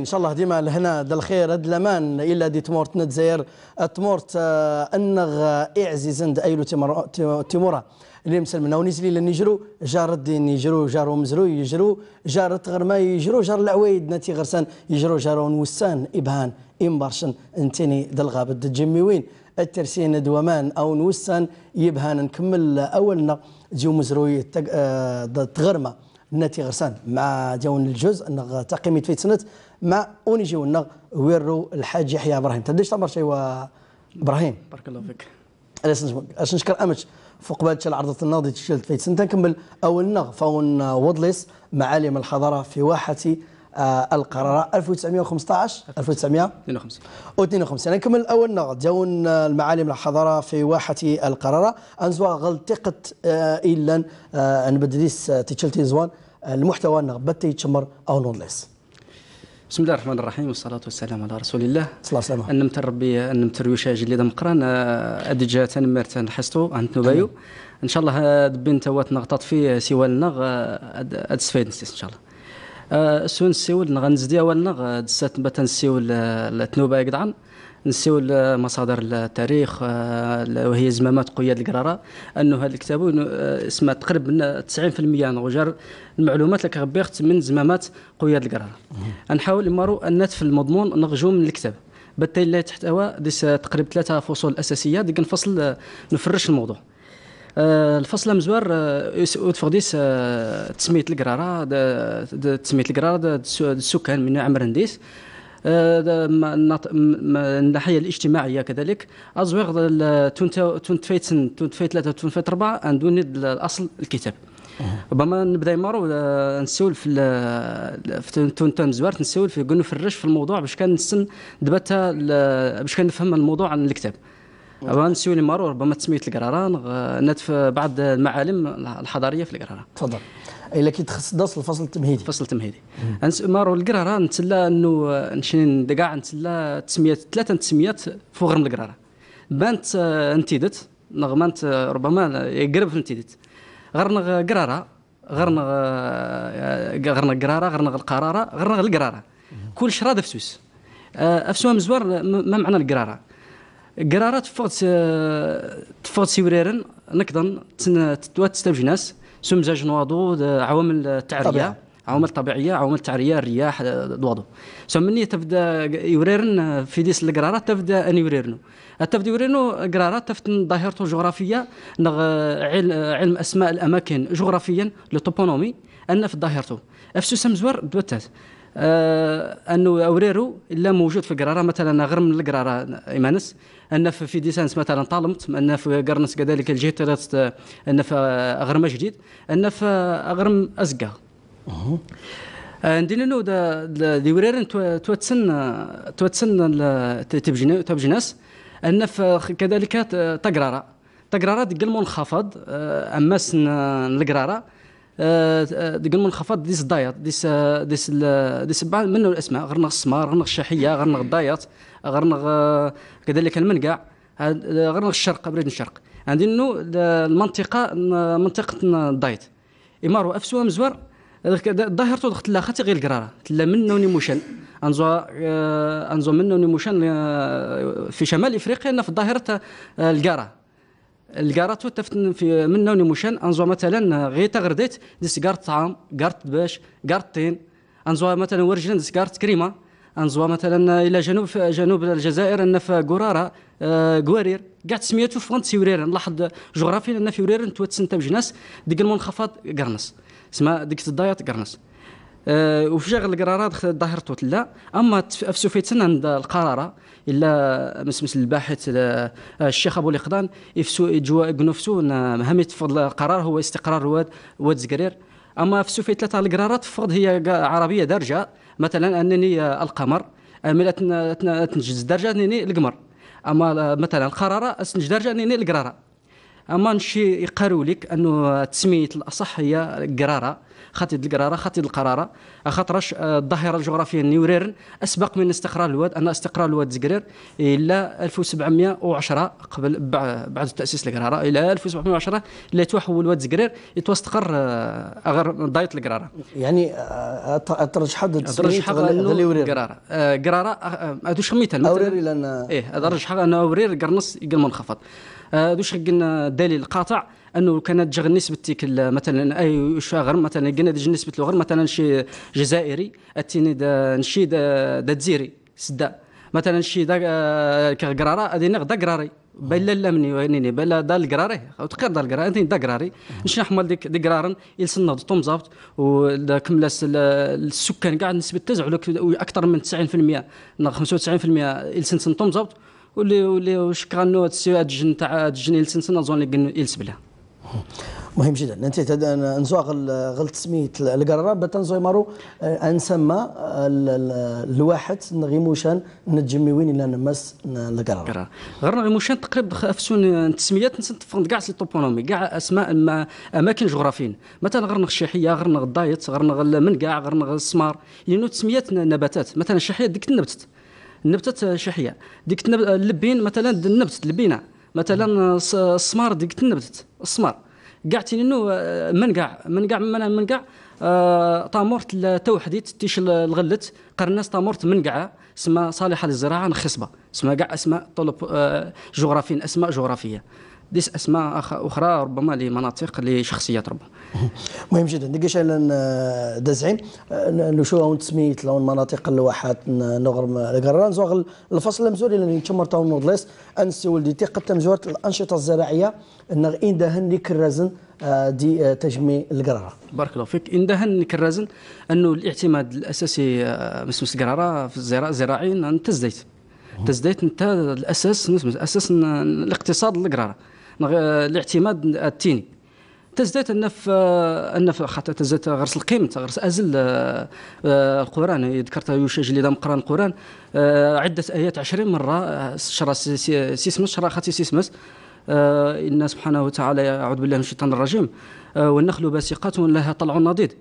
ان شاء الله ديما لهنا دا الخير هاد الامان الا دي تمورت نتزاير تمورت انغ اعزيز ايلو تيمورا اللي مسلمنا ونيزلي لان جار الدين دين يجرو جارو مزرو يجرو جار تغرما يجرو جار العوايد نتي غرسان يجرو جارو نوسان ابهان امبارشن انتني دلغاب الجميوين الترسين دوامان او نوسان يبهان نكمل اولنا جيو مزروي آه، تغرمه نتي غرسان مع جون الجزء تقيمت في سنه مع اونيجي ونا ويرو الحاج يحيى ابراهيم تديش تمر شي ابراهيم بارك الله فيك اش نشكر امش فوق بعد العرض الناضي تشيلت فيت نكمل اول نغ فون وضلس معالم الحضارة في واحة القرار 1915 1952 52 نكمل اول نغ جاون آه، المعالم الحضاره في واحه القرار انزوا غلطقت الا آه، آه، نبدليس تشلتي زوان المحتوى بتي يتشمر او نونليس بسم الله الرحمن الرحيم والصلاة والسلام على رسول الله صلى الله عليه وسلم أنم تربي أنم ترويشا جلي دمقران آه، أدجا تنمر تنحستو أنت نبايو إن شاء الله هاد آه، بنت وات نغطط فيه آه، سيوال نغ أد سفيد إن شاء الله سون سيول نغنزدي أول نغ دسات باتن سيول تنوبا يقدعن نسيو مصادر التاريخ آه، وهي زمامات قياد القراره انه هذا الكتاب آه، اسمه تقريبا 90% نغجر المعلومات اللي كغبيخت من زمامات قياد القراره نحاول امارو ان في المضمون نغجو من الكتاب بالتالي لا تحتوى ديس آه، تقريبا ثلاثه فصول اساسيه ديك نفصل نفرش الموضوع الفصل مزوار ودفغديس تسميه القراره تسميه القراره السكان من عمر نديس آه، الناحيه الاجتماعيه كذلك ازويغ تنتفيتن تنتفيت ثلاثه تنتفيت اربعه عندو الاصل الكتاب ربما نبدا يمارو آه، نسول في آه، في تونتا زوارت نسول في نفرش في الموضوع باش كان نسن دباتا باش كان نفهم الموضوع عن الكتاب ربما نسول يمارو ربما تسميت القراران ندف بعض المعالم الحضاريه في القراران تفضل الا تخص داس الفصل التمهيدي الفصل التمهيدي مارو القراره نتلا انه نشري كاع نتلا تسميات ثلاثه تسميات فوق من القراره بانت انتيدت نغمانت ربما يقرب في انتيدت غير قراره غير غير قراره غير القراره غير القراره كل شرا دفتوس افسوها مزوار ما معنى القراره قرارات تفوت تفوت سيوريرن نكضن تتوات تستوجي ناس سمزج نواضو عوامل التعريه عوامل طبيعيه عوامل التعريه الرياح دوادو سمني تبدا يوريرن في ديس القراره تبدا ان يوريرنو تبدا يوريرنو قراره تفت ظاهرته الجغرافيه نغ علم اسماء الاماكن جغرافيا لو توبونومي ان في ظاهرته افسو سمزور دوتات آه، انه اوريرو الا موجود في قراره مثلا غير من القراره ايمانس ان في ديسانس مثلا طالمت ان في قرنس كذلك الجهه ان في اغرم جديد ان في اغرم اها آه، ندير نو دي وريرن توتسن توتسن تبجناس ان في كذلك تقراره تقراره ديال المنخفض آه، اما سن القراره ديك آه، المنخفض آه، ديس الدايات ديس آه، ديس ديس بعض منه الاسماء غرنغ السمار غرنغ الشاحيه غرنغ الدايات غرنغ كذلك المنقع غرنغ الشرق بريد الشرق عندي انه المنطقه منطقه الدايت امارو افسوا مزوار ظاهرته دخلت لا ختي غير القراره تلا منو نيموشان انزو انزو منو نيموشان في شمال افريقيا في ظاهره القاره الكارات تفت في من نوني مشان انزوا مثلا غير تغرديت دي كارت طعام كارت باش كارت طين انزوا مثلا ورجلن دي كارت كريمه انزوا مثلا الى جنوب جنوب الجزائر ان في قراره آه، قوارير كاع تسميتو فغنت سيورير نلاحظ جغرافيا ان في ورير توتسنت بجناس ديك المنخفض قرنس سما ديك الضياط قرنس أه وفي شغل القرارات ظاهر لا اما في سوفيتسن عند القراره الا مسمس الباحث آه، آه، الشيخ ابو اليقضان يفسو يجوا بنفسو مهم يتفضل قرار هو استقرار واد واد زكرير اما في سوفي ثلاثه القرارات تفرض هي عربيه درجه مثلا انني آه، القمر ملي تنجز درجه انني القمر اما مثلا القراره تنجز درجه انني القراره نشي يقاروا لك انه تسميه الاصح هي قراره خاطي القراره خاطي القراره خاطرش آه، الظاهره الجغرافيه نيوريرن اسبق من استقرار الواد ان استقرار الواد زقرير الى 1710 قبل بعد تاسيس القراره الى 1710 اللي توحول الواد زقرير يتوستقر آه، اغر دايت القراره يعني اترج آه، حد اترج حق القراره قراره هذو شميتها اورير الى ايه اترج حق انه اورير قرنص يقل منخفض آه، دوش قلنا دليل قاطع انه كانت جغ نسبه تيك مثلا اي شاغر مثلا قلنا ديج نسبه الغر مثلا شي جزائري اتيني دا نشي دا, دا تزيري سدا مثلا شي دا آه، كغرارا ادي نغدا قراري بلا لا مني وينيني بلا دا القراري او تقير دا القراري انت دا قراري نشي نحمل ديك دي قرارن يلسنا طوم زابط وكملا السكان كاع نسبه تزعلك اكثر من 90% 95% يلسن طوم زابط واللي واللي واش كانوا هاد السي هاد الجن تاع هاد الجن يلسنسن اظن يلس بلا مهم جدا انت نزوا غل تسميه القرار بتا مارو آه، انسمى الواحد نغيموشان نتجمي وين الا نمس القرار غير نغيموشان تقريبا خافسون التسميات نتفقد كاع سي توبونومي كاع اسماء اماكن جغرافيين مثلا غير الشحيه غير الدايت غير من كاع غير السمار ينو يعني تسميات نباتات مثلا الشحيه ديك تنبتت النبته شحيه ديك اللبين مثلا النبت اللبينه مثلا السمار ديك النبت السمار كاع تينو منقع منقع من منقع آه طامورت توحديت تيش الغلت قرناس طامورت كاع اسمها صالحه للزراعه نخصبه اسمها كاع اسماء طلب آه، جغرافيين اسماء جغرافيه ديس اسماء اخرى ربما لمناطق لشخصيات ربما مهم جدا دقيش دا زعيم نشوفوا تسميت لون مناطق الواحات نغرم القران زوغ الفصل المزوري اللي تمر تاون نورليس انسي ولدي تقدم زوارة الانشطه الزراعيه ان دهن لك الرزن آه، دي آه، تجميع القرارة بارك الله فيك إن دهن كرازن أنه الاعتماد الأساسي مسمس آه، القرارة في الزراعة الزراعي أن التزديت أنت الأساس اساس الاقتصاد القرارة الاعتماد التيني تزداد ان النف خاطر تزداد غرس القيمة غرس أزل آه، آه، القرآن ذكرت يوشا جليد قران القرآن آه، عدة آيات 20 مرة شرا سيسمس شرا خاتي سيسمس إن سبحانه وتعالى أعوذ بالله من الشيطان الرجيم والنخل باسقات لها طلع نضيد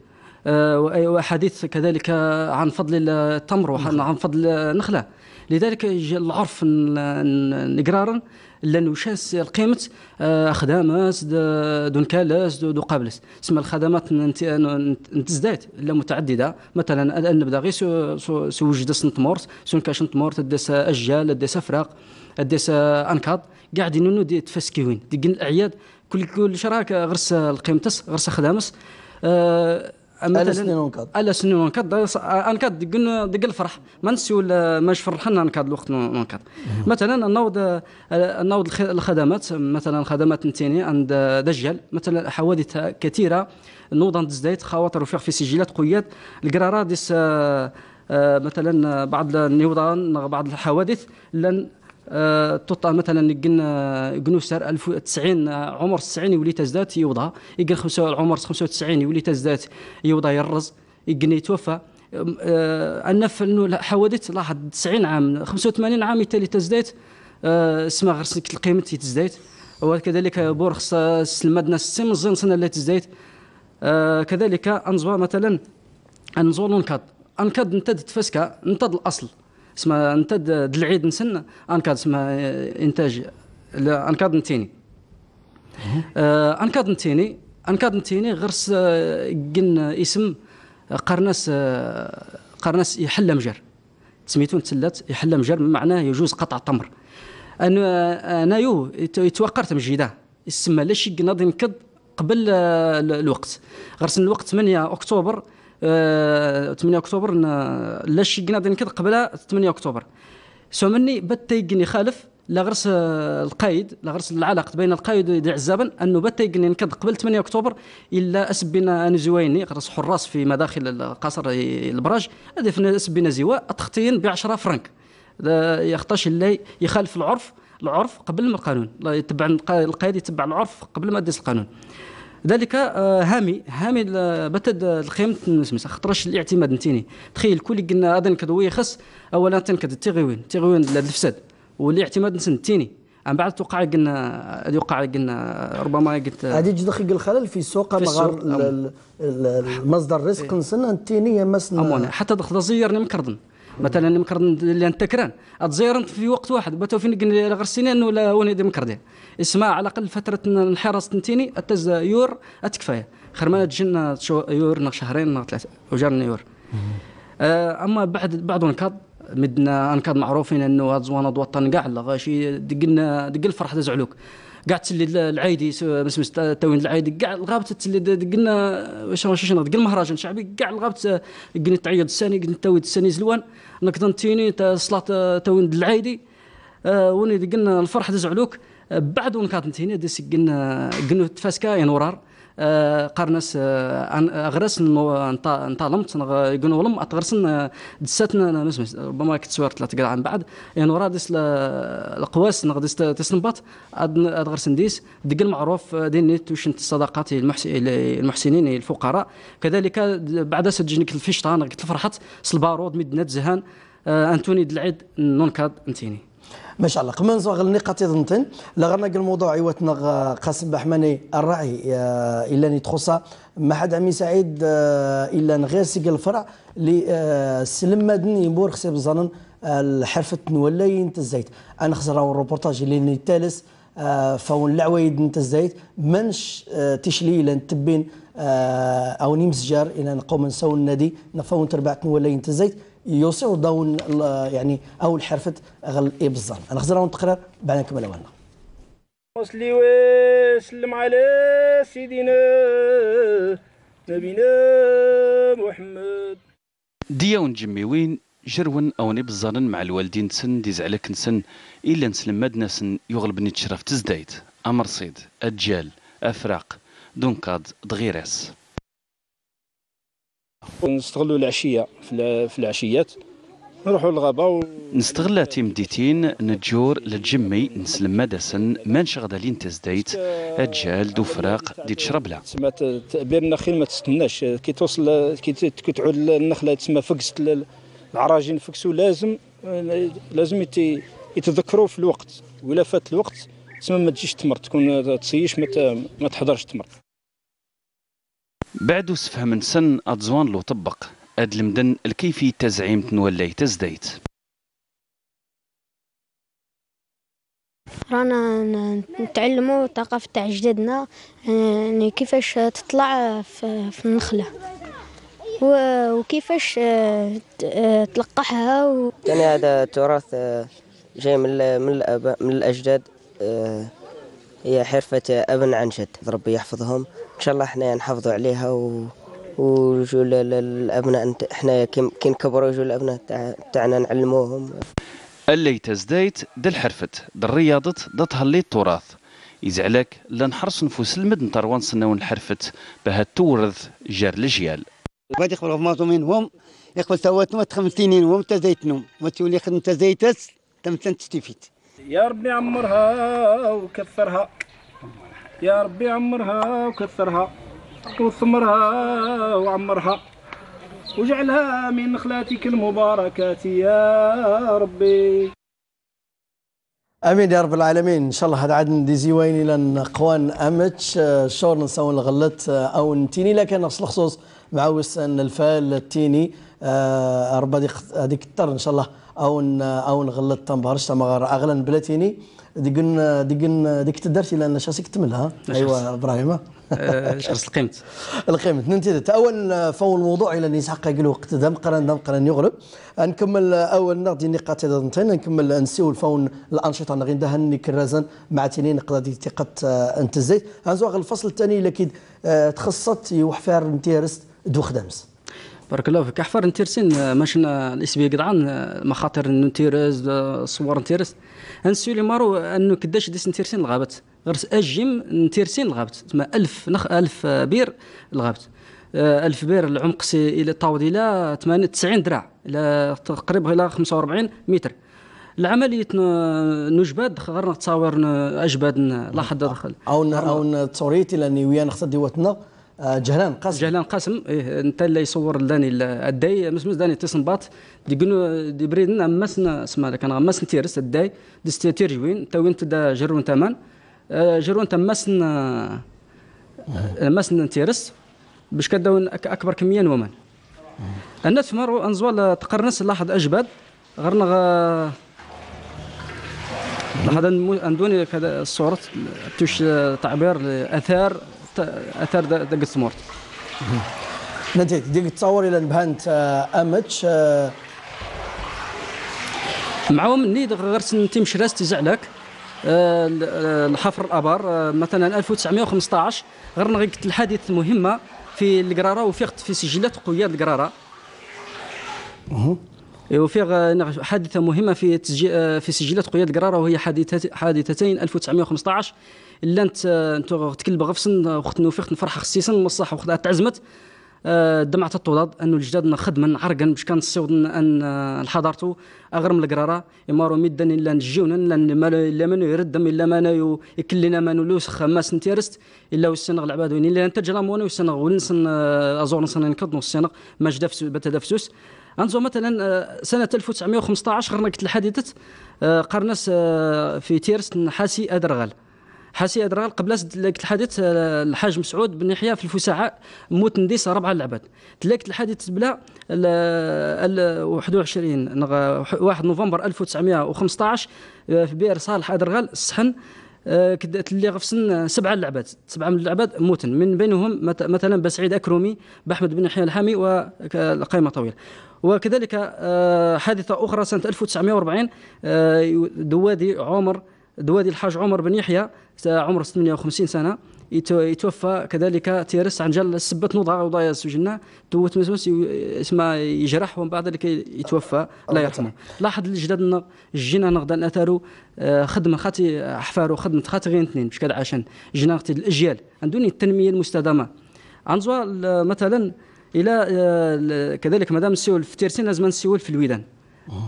وأحاديث كذلك عن فضل التمر وعن نعم. فضل النخلة لذلك العرف نقرارا لان وشاس القيمة آه، خدامات دون كالاس دو قابلس اسم الخدمات نتزدات لا متعدده مثلا نبدا غير سو سو سنت مورت سو سنت مورت داس اجال داس فراق اديس انكاد قاعدين نو دي تفسكيوين دي الاعياد كل كل شراك غرس القيمتس غرس خدامس أه سنين ونكاد السنين ونكاد آه، انكاد دق دق الفرح ما نسيو ما فرحنا انكاد الوقت نكاد مثلا نوض آه، نوض الخدمات مثلا خدمات نتيني عند دجال مثلا حوادث كثيره نوض عند خواطر وفيق في سجلات قياد القرارات آه، مثلا بعض النوضان بعض الحوادث لن توطا مثلا قلنا قنو سار 90 عمر 90 يولي تزداد يوضها يقل خمسة عمر 95 يولي تزداد يوضها يرز يقني يتوفى أه، أن في الحوادث لاحظ 90 عام 85 عام يتالي تزداد أه، اسما غير القيمة تزداد وكذلك بورخص سلمدنا السم الزين سنة اللي تزداد أه، كذلك أنزوا مثلا أنزوا ننكض انكاد انتد تفسكا انتد الأصل سما انت د العيد نسن انكاد سما انتاج انكاد نتيني آه، انكاد نتيني انكاد نتيني غير آه، قن اسم آه، قرناس قرناس يحل مجر سميتو نتسلات يحل مجر معناه يجوز قطع التمر انا انايو يتوقر تمجيده يسمى لاش ناضي نكد قبل الوقت غرس الوقت 8 اكتوبر 8 آه، اكتوبر لا قنا دين كد قبل 8 اكتوبر سومني بات يقني خالف لا غرس آه، القايد لا غرس العلاقه بين القايد ويدعزابا انه بات يقني كد قبل 8 اكتوبر الا اسبنا ان زويني غرس حراس في مداخل القصر البراج هذا اسبنا زواء تختين ب 10 فرنك يخطاش اللي يخالف العرف العرف قبل ما القانون يتبع القايد يتبع العرف قبل ما يدس القانون ذلك آه، هامي هامي بتد الخيم سميتها خطرش الاعتماد نتيني تخيل كل قلنا هذا نكدوي خص اولا تنكد التغيوين التغيوين الفساد والاعتماد نسن تيني عن بعد توقع قلنا يوقع قلنا ربما قلت هذه آه، جد خلق الخلل في سوق مغار مصدر الرزق إيه. نسن تيني مسن حتى دخل زيرني مكردن مثلا اللي انت كران اتزيرن في وقت واحد باتو فين غير سنين ولا وني دي مكردين اسمع على الاقل فتره الحراس تنتيني اتز يور اتكفايه خير ما تجينا يور شهرين ثلاثه وجرنا يور آه، اما بعد بعد نكاد مدنا انكاد معروفين انه هاد زوانا دوطن كاع لا غاشي دق الفرح تاع كاع تسلي العايدي بسمس التوين العايدي كاع الغابت تسلي قلنا واش واش نهضر المهرجان الشعبي كاع الغابت قلنا تعيط الثاني قلنا تاويد الثاني زلوان نقدر تيني صلاة تاوين العايدي آه، وني قلنا الفرح دز علوك آه، بعد ونكات نتيني دي سكن قلنا تفاسكا ينورار قرنس آه، غرس نطالمت يقولون ولم اتغرسن آه، دساتنا مسمس ربما كتسوار ثلاث قرا عن بعد يعني ورا ديس القواس نغدس تسنبط اتغرسن ديس دق المعروف آه، دين نيت وشنت الصدقات المحسنين الفقراء كذلك بعد سجنك الفشطان قلت فرحت سلبارود مدنات زهان انتوني دلعيد نونكاد انتيني ما شاء الله قمان زوغ النقاط لا لغرنا الموضوع عيوتنا آه، قاسم بحماني الراعي آه، الا تخصا ما حد عمي سعيد آه، الا غير سيق الفرع اللي سلم مدني بور خسيب الظنن الحرفة نولي الزيت انا خسر الروبورتاج اللي نتالس فون العوايد انت الزيت منش تشلي الى نتبين او نمسجر الى نقوم نساو النادي نفون تربعت نولي انت الزيت يوسع دون يعني اول حرفه غل اي انا خزر نتقرر بعد نكمل وانا وصلي وسلم على سيدنا نبينا محمد ديون جميوين جرون او نبزرن مع الوالدين تسن ديز عليك نسن الا نسلم مدنا سن يغلب نتشرف تزدايت امرصيد اجال افراق دونكاد دغيرس نستغلوا العشيه في العشيات نروحوا للغابه و... نستغل تيمديتين نجور للجمي نسلم مدسن ما نشغد لين تزديت اجال فراق دي تشرب لها تسمى تعبير النخيل ما تستناش كي توصل كي تعود النخله تسمى فقست العراجين فقسوا لازم لازم يتذكروا في الوقت ولا فات الوقت تسمى ما تجيش تمر تكون تصيش ما تحضرش تمر بعد من سن أدزوان لو طبق أد المدن الكيفي تزعيم تنولي تزديت رانا نتعلموا الثقافة تاع جدادنا يعني كيفاش تطلع في النخلة وكيفاش تلقحها و... يعني هذا تراث جاي من من الاباء من الاجداد هي حرفة اب عن جد ربي يحفظهم ان شاء الله احنا نحافظوا عليها و... وجو الابناء احنا كي نكبروا جو الابناء تاعنا نعلموهم اللي تزدايت دل حرفت دل رياضت دل تهلي التراث يزعلك لنحرص نفوس المدن تروان سنون الحرفت بها تورث جار الجيال بعد يقبل غفماتو منهم يقبل سواتهم تخمسينين وهم تزايتنهم وتولي خدمة تزايتس تمتن تستفيد يا ربي عمرها وكثرها يا ربي عمرها وكثرها وثمرها وعمرها وجعلها من نخلاتك المباركات يا ربي امين يا رب العالمين ان شاء الله هاد عاد ندي زيوين الى قوان امتش شور نساو الغلت آه، او نتيني لكن نفس الخصوص مع وسن الفال التيني آه، ربي هذيك الثر ان شاء الله او او نغلط تنبهرش تما اغلى بلاتيني ديك ديك ديك تدرتي لان شاسي تملها ايوا ابراهيم آه، شخص القيمت القيمت ننتهي اول فاول الموضوع الى يسحق قال وقت دم قران دم قران يغلب نكمل اول نغدي نقاط هذا نتين نكمل نسيو الفاون الانشطه نغي ندهن كرازن مع تنين نقدر دي ثقه آه، انت الزيت هنزوغ الفصل الثاني كي آه، تخصصت وحفار نتيرست دو دمس بارك الله فيك احفار نتيرسين ماشي الاس قدعان مخاطر نتيرز صور نتيرس لي مارو انه كداش ديس نتيرسين الغابت غير اجيم نتيرسين الغابت تما 1000 نخ 1000 بير الغابت 1000 بير العمق سي الى طاود الى 90 دراع الى تقريبا الى 45 متر العملية نجباد غير نتصاور اجباد لاحظ دخل او او تصوريت الى نيويا خصها ديواتنا جهلان قاسم جهلان قاسم إيه انت اللي يصور لاني الداي مسمس داني تسنباط دي قنو دي بريدنا نعم، مسنا اسمها انا غمسن تيرس الداي دي تيرجوين تا وين تدا جرون تمان آه، جرون تمسن آه، مسن تيرس باش كداون اكبر كميه ومن الناس ثمر انزوال تقرنس لاحظ اجباد غرنا غا لاحظ اندوني كذا صورة توش تعبير اثار اثر دق السمورت نديك ديك التصور الى نبهانت آه، امتش آه، معاهم ني غير سنتي مشراس تزعلك آه، الحفر الابار مثلا 1915 غير قلت الحادث مهمه في القراره وفيقت في سجلات قويه القراره إيه، وفي حادثه مهمه في في سجلات قويه القراره وهي حادثتين 1915 الا انت انت تكلب غفصن وقت نوفيخت نفرح خصيصا مصح وقت تعزمت آه، الدمعة الطلاب انه الجداد خدما عرقا باش كنصيوض ان حضرته اغر من القراره يمارو ميدا الا نجيونا الا ما يردم الا ما يكلنا ما نولوس ما سنتيرست الا وسنغ العباد وين الا انتج لامون وسنغ ونسن ازور آه، نسن نكض نسنغ ما جدا بتدفسوس انزو مثلا آه، سنه 1915 غرنا قلت الحادثه قرنس في تيرست حاسي ادرغال حاسي ادرال قبل تلاقت الحادث آه، الحاج مسعود بن يحيى في الفساعة موت نديس ربعة لعبات تلاقيت الحادث بلا 21 1 نوفمبر 1915 آه، في بئر صالح ادرغال الصحن آه، كدات اللي غفصن سبعه اللعبات سبعه من اللعبات موتن من بينهم مثلا بسعيد اكرومي باحمد بن يحيى الحامي وقائمه طويله وكذلك حادثه اخرى سنه 1940 دوادي عمر دوادي الحاج عمر بن يحيى عمره 58 سنه يتوفى كذلك تيرس عن جال سبت نوضع وضع سجنا توت مسوس اسمه يجرح ومن بعد ذلك يتوفى لا يرحمه لاحظ الجداد جينا نغدا اثارو آه، خدمه خاتي احفارو خدمه خاتي غير اثنين مش كذا عشان جينا الاجيال عندوني التنميه المستدامه عن مثلا الى آه، كذلك مدام السيول في تيرسين لازم نسيول في الويدان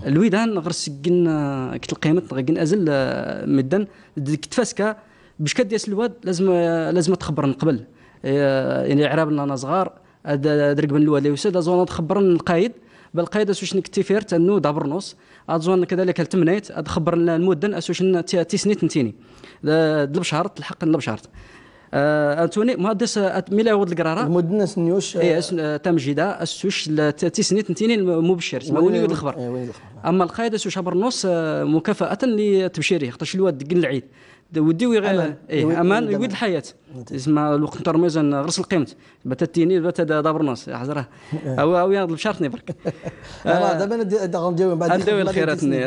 الويدان غير سكن آه، كتلقيمت غير ازل آه، مدن كتفاسكا باش كديس الواد لازم آه، لازم تخبر من قبل يعني عرابنا انا صغار درك من الواد يوسد زون تخبر القايد بالقايد اسوش نكتفيرت تنو دابر نص كذلك التمنيت اتخبر المدن اسوش تيسنيت نتيني تلحق الحق شهر انتوني آه، مهندس آه، ملا ود القراره مدنس نيوش آه، اي تمجيده السوش تسنيت نتيني المبشر وني الخبر اما القائد سوش برنوس مكافاه لتبشيره الواد قل العيد وي غير ايه امان يقود الحياه اسمع الوقت ترميزا غرس القيمت بات تيني بات دابر نص حزره او او ياض بشرطني برك آه، دابا انا غنجاوب بعد ندوي الخيراتني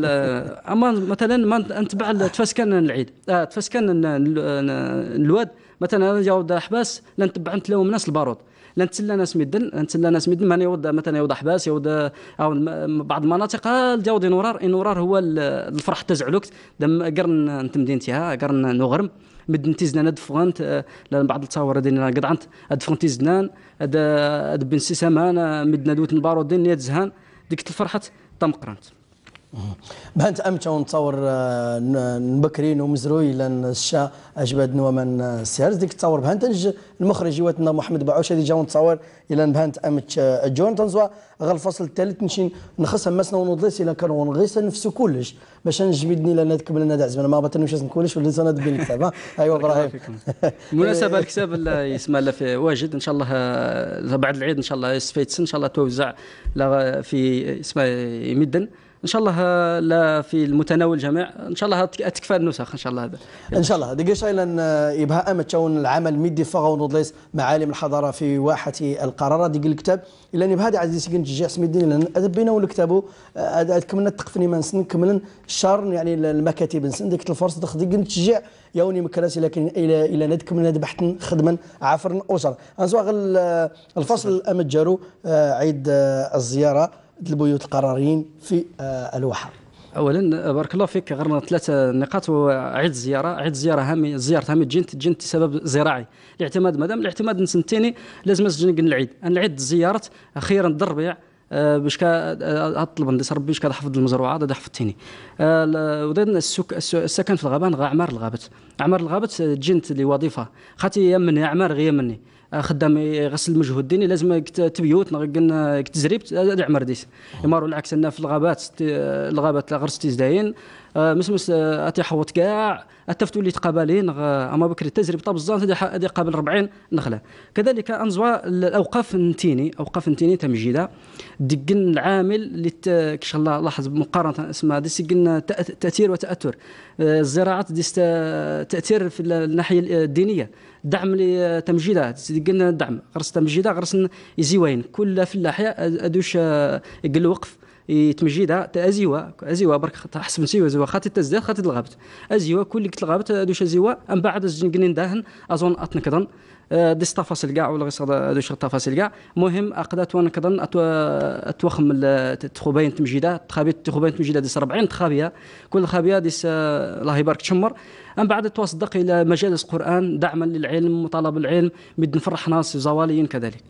اما مثلا ما نتبع تفاسكان العيد آه، تفاسكان الواد مثلا انا جاوب الحباس نتبع نتلاوم ناس البارود لان تسلا ناس مدن لان ناس مدن معناها يود مثلا يود حباس يود بعض المناطق آه، الجاود نورار نورار هو الفرح تزعلوكت دم قرن تمدينتها قرن نغرم مدن تيزنان دفغنت لان بعض التصاور دينا هاد دفغنت تيزنان هاد بن سيسامان مدن دوت بارودين دين زهان ديك الفرحه تمقرنت بانت امتى ونتصور آه، نبكرين ومزروي لان الشا اجبد نوما السيارز آه، ديك التصور بهانت المخرج واتنا محمد باعوش اللي جاو تصور الى بهانت امت آه، جون تنزوا غير الفصل الثالث نمشي نخص مسنا ونضيس الى كان ونغيس نفسو كلش باش نجبدني لان تكمل انا ما بطلنا نمشي كلش ولا انا بين الكتاب ايوا ابراهيم بالمناسبه الكتاب اللي يسمى لا في واجد ان شاء الله بعد العيد ان شاء الله يسفيتس ان شاء الله توزع في اسمه مدن ان شاء الله آه، لا في المتناول جميع ان شاء الله تكفى النسخ ان شاء الله هذا ان شاء الله دقيش ايلا آه، يبها امت تشون العمل ميدي فغا ونضليس معالم الحضاره في واحه القرارات ديك الكتاب الا نبها هذا عزيز كنت جي حسمي الدين لان ادبينا والكتابو آه، كملنا التقفني من سن كملنا الشر يعني المكاتب سن ديك الفرصه تخدي كنت تشجع يوني مكراسي لكن الى الى ند كملنا ذبحت خدما عافر اسر انزوا الفصل امجرو عيد الزياره البيوت القراريين في آه، الواحه اولا بارك الله فيك غرنا ثلاثه نقاط وعيد الزياره عيد الزياره هامي زياره هامي جنت جنت سبب زراعي الاعتماد مدام الاعتماد نسنتيني لازم نسجن انا نعيد زيارة اخيرا الربيع آه، باش آه، اطلب نديس ربي باش كنحفظ المزروعة هذا حفظتيني السك... السكن في الغابه نغا عمار الغابات عمار الغابات جنت لوظيفة خاتي خاطي يمني عمار غير مني آه، خدام يغسل المجهود ديني لازم تبيوت آه، تزريب هذا آه، العمر ديس يمارو العكس ان في الغابات الغابات غرس تيزداين آه، مسمس آه، اتي حوت كاع اتفتو اللي تقابلين اما بكري التجربه طاب الزان هذه قابل 40 نخله كذلك انزوا الاوقاف نتيني اوقاف نتيني تمجيده دقن العامل اللي شاء الله لاحظ مقارنه اسمها دي سجن تاثير وتاثر آه، الزراعه دي تاثير في الناحيه الدينيه دعم لتمجيدات قلنا دعم غرس تمجيدات غرس يزي وين كل فلاح ادوش يقل الوقف يتمجيدها ازيوا ازيوا برك حسب نسيوا زوا خاطي تزداد خاطي تلغبت ازيوا كل اللي تلغبت هادو آه، شازيوا ام بعد الزنقنين داهن اظن اتنكضن آه، دي تفاصيل كاع ولا غير شي تفاصيل كاع المهم اقدات وانا كضن اتوخم التخوبين تمجيده تخابي التخوبين تمجيده ديس 40 تخابيه كل خابيه ديس آه، الله يبارك تشمر ام بعد توصدق الى مجالس قران دعما للعلم وطلب العلم مد نفرح ناس زواليين كذلك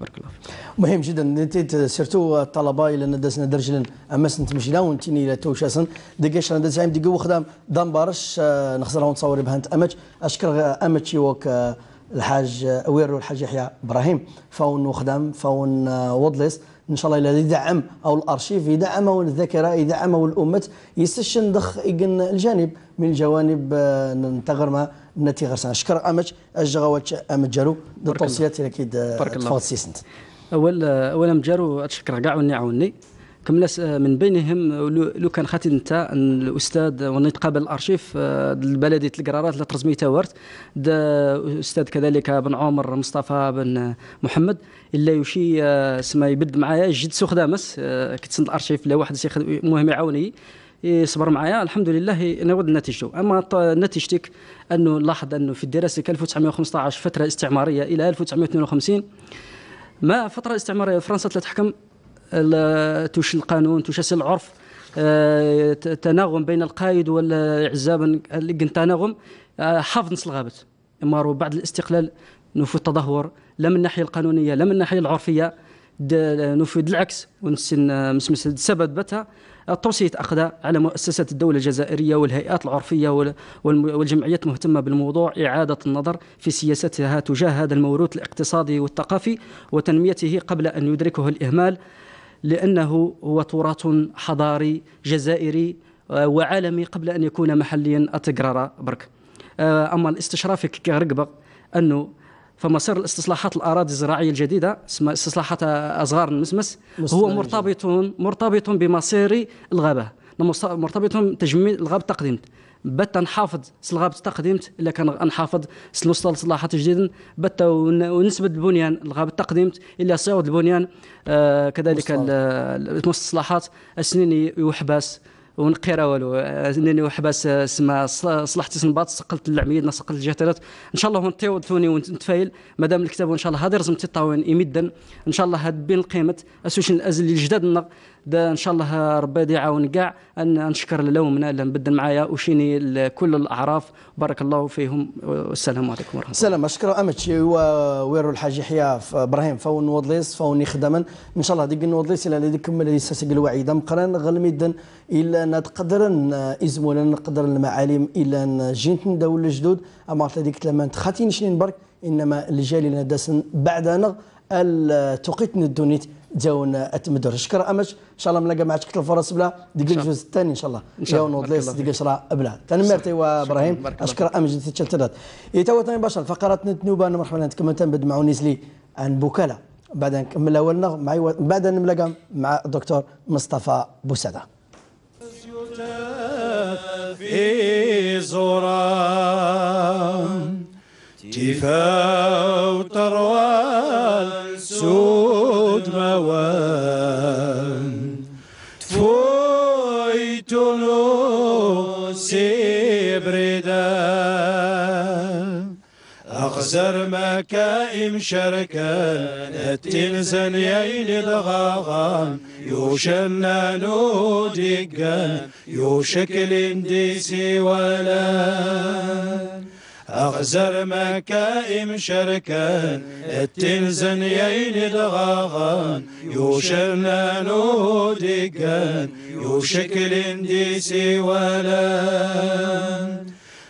بارك الله فيك مهم جدا نتيت سيرتو الطلبه الى ندسنا درجل اما نتمشي مشي لا ونتيني توشاسن دقاش ندس عام ديقو خدام دان بارش آه، نخسرهم تصوري بهانت امج اشكر امج وك آه، الحاج آه، ويرو الحاج يحيى ابراهيم فون وخدام فون وضلس ان شاء الله الذي يدعم او الارشيف يدعمه الذاكره يدعمه الامه يستشن دخ الجانب من الجوانب آه، نتغرم مع النتي غرسان شكرا امج الجغوات امج جارو التوصيات اللي بارك الله آه، فيك اول آه، اولا مجارو اتشكر كاع وني عاوني كملاس من بينهم لو كان خاتي انت الاستاذ ونتقابل الارشيف آه، بلديه القرارات لا ترزمي تاورت الاستاذ كذلك بن عمر مصطفى بن محمد الا يشي آه، سما يبد معايا جد سوخ دامس آه، كنت الارشيف لا واحد المهم يعاوني يصبر معايا الحمد لله نود نتيجته اما نتيجتك انه لاحظ انه في الدراسه 1915 فتره استعماريه الى 1952 ما فتره استعماريه فرنسا تحكم توش القانون توش العرف آه، تناغم بين القائد والعزاب تناغم آه، حافظ الغابت مارو بعد الاستقلال نفوذ التدهور لا من الناحيه القانونيه لا من الناحيه العرفيه نفوذ العكس ونسن آه، مسمس السبب بتا التوصية أخذ على مؤسسات الدولة الجزائرية والهيئات العرفية والجمعيات المهتمة بالموضوع إعادة النظر في سياستها تجاه هذا الموروث الاقتصادي والثقافي وتنميته قبل أن يدركه الإهمال لأنه هو تراث حضاري جزائري آه، وعالمي قبل أن يكون محليا أتقرار برك آه، أما الاستشراف كرقبة أنه فمسار الاستصلاحات الاراضي الزراعيه الجديده اسمها استصلاحات آه، أصغار المسمس هو مرتبط مرتبط بمصير الغابه مرتبط تجميد الغابه التقديم بات نحافظ سلغاب تقديمت الا كان نحافظ سلوصل صلاحات جديد بات ونسبه البنيان الغاب تقديمت الا صيود البنيان آه كذلك المستصلحات السنين يحبس ونقيرا والو انني آه، وحباس آه، سما صلحت سنباط صقلت العميد صقلت الجهتلات ان شاء الله نطيو توني ونتفايل مادام الكتاب وان شاء الله هذا زمت تطاوين يمدا ان شاء الله هاد بين القيمه اسوشن الازل الجداد ان شاء الله ربي يعاون كاع ان نشكر لومنا اللي مبدل معايا وشيني كل الاعراف بارك الله فيهم والسلام عليكم ورحمه الله سلام اشكر امتشي ويرو الحاج يحيى ابراهيم فون نوضليس فون يخدم ان شاء الله ديك نوضليس الى اللي كمل يساسق الوعيد مقران غلميدا الا نقدر ازمولا نقدر المعالم الا جنت ندول الجدود اما ديك لما تخاتين شنين برك انما الجالي لنا داسن بعدنا التوقيت ندونيت جاونا اتمدر شكرا امش ان شاء الله ملاقى معك كثر الفرص بلا ديك الجزء الثاني ان شاء الله ان شاء الله نوض ليس ديك شرا بلا تنمرت ايوا ابراهيم اشكر امج تشلترات إيه، يتوى ثاني باشا فقرات نتنوبه انا مرحبا نتكمل تنبد مع نيزلي عن بوكالا بعد ان نكمل اولنا معي بعد ان نملاقى مع الدكتور مصطفى بوساده في زرام جفا وطروال سود موان تفويتنو سيبردا أخزر مكائم شركا التنزن يين ضغاغام يوشنن دقا يوشكل انديسي ولا أغزر مكائم شركان التنزن يين دغاغان يوشرنا نودقان يوشكل ديسي ولا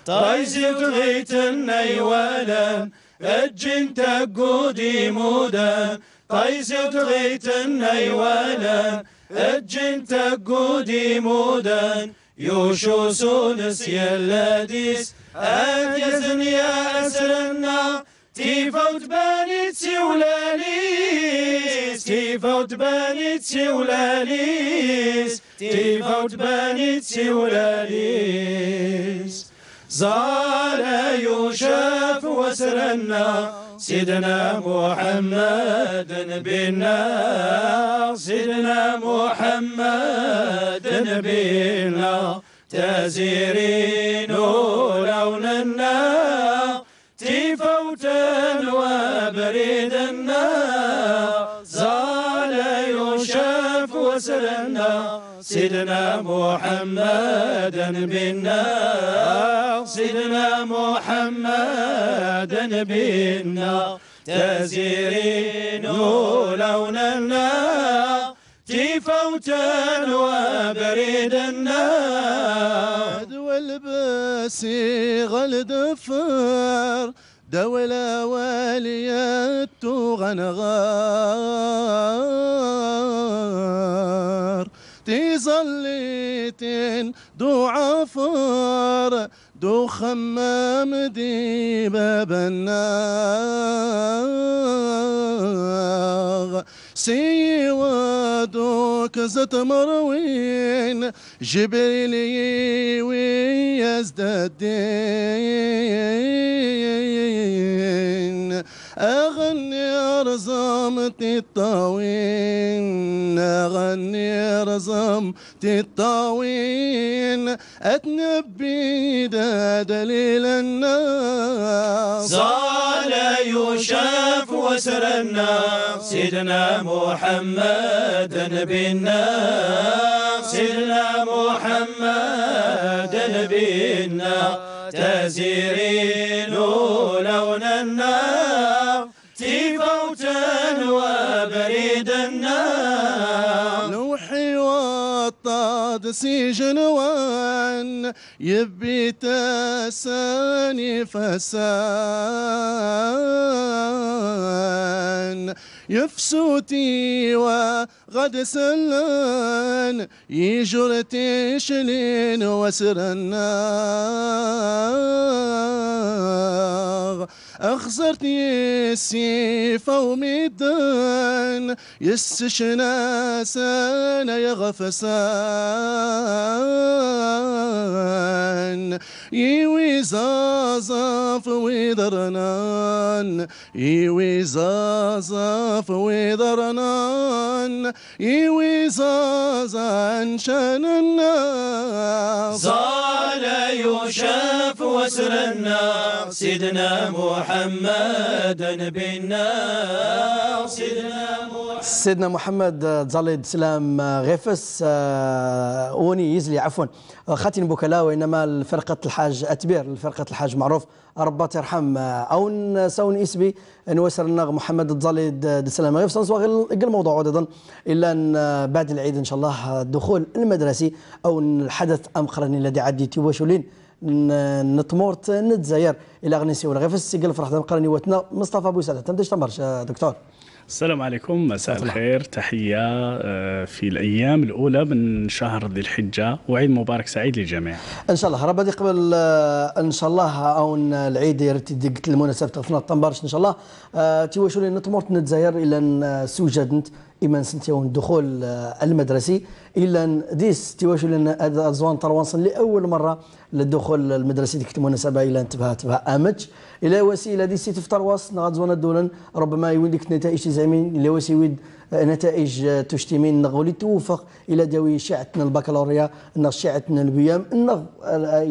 طايزي غيتن ولا أجن تقودي مودا طايزي غيتن ولا أجن تقودي مودا يوشو سونس يلاديس أجزن أسرنا تيفوت وتباني تسولاليس تيفوت وتباني تسولاليس تيفوت وتباني تسولاليس زال يشاف وسرنا سيدنا محمد بنا سيدنا محمد بنا تزيرين سرنا سيدنا محمد بنا سيدنا محمد بنا تزيري نور لوننا جيفوتا وبريدنا والبسي غلد فر دولة والية غنغار تيزليتين دو عفار دو خمام دي باب النار سي ودوك زت مروين جبريلي ويزدادين أغني رزامتي الطاوين أغني رزامتي الطاوين أتنبي دا دليل الناس صال يشاف وسر الناس سيدنا محمد نبي الناس سيدنا محمد نبي الناس تزيرين يقسي جنوان يبي تساني فسان يفسوتي وغد سلان يجر تشلين وسر النار ميدان يسش ناس أنا يا غفسان يوي زازاف ويدرنان يوي زازاف ويدرنان يوي زازان شننا زال يشاف وسرنا سيدنا محمد محمدا بنا سيدنا محمد سيدنا آه، محمد تزالي سلام آه، غيفس آه، اوني يزلي عفوا خاتين بوكلا وانما فرقه الحاج اتبير فرقه الحاج معروف ربا ترحم او نساون اسبي نوسر النغ محمد تزالي سلام غيفس نصوغ الموضوع ايضا الا ان بعد العيد ان شاء الله الدخول المدرسي او الحدث امقرني الذي عدي تيواشولين نتمورت نتزاير الى غنيسي ولا غير في السجل فرح نقراني واتنا مصطفى بوسعد حتى مداش تمرش آه، دكتور السلام عليكم مساء الخير تحية آه، في الأيام الأولى من شهر ذي الحجة وعيد مبارك سعيد للجميع إن شاء الله ربادي قبل آه، إن شاء الله أو العيد يرتدق المناسبة تغفنا الطنبارش إن شاء الله تيواشوا لنا تمرت نتزاير إلى سوجدنت إيمان سنتي الدخول المدرسي الا ديس تيواش الى زوان طروانسن لاول مره للدخول المدرسه ديك المناسبه الا انتبه تبع امج الا وسيله دي سيتي في طرواس زوان الدولن ربما يولي ديك نتائج تزامين إلا وسيلة نتائج تشتمين نغولي توفق الى داوي شعتنا البكالوريا ان شعتنا البيام ان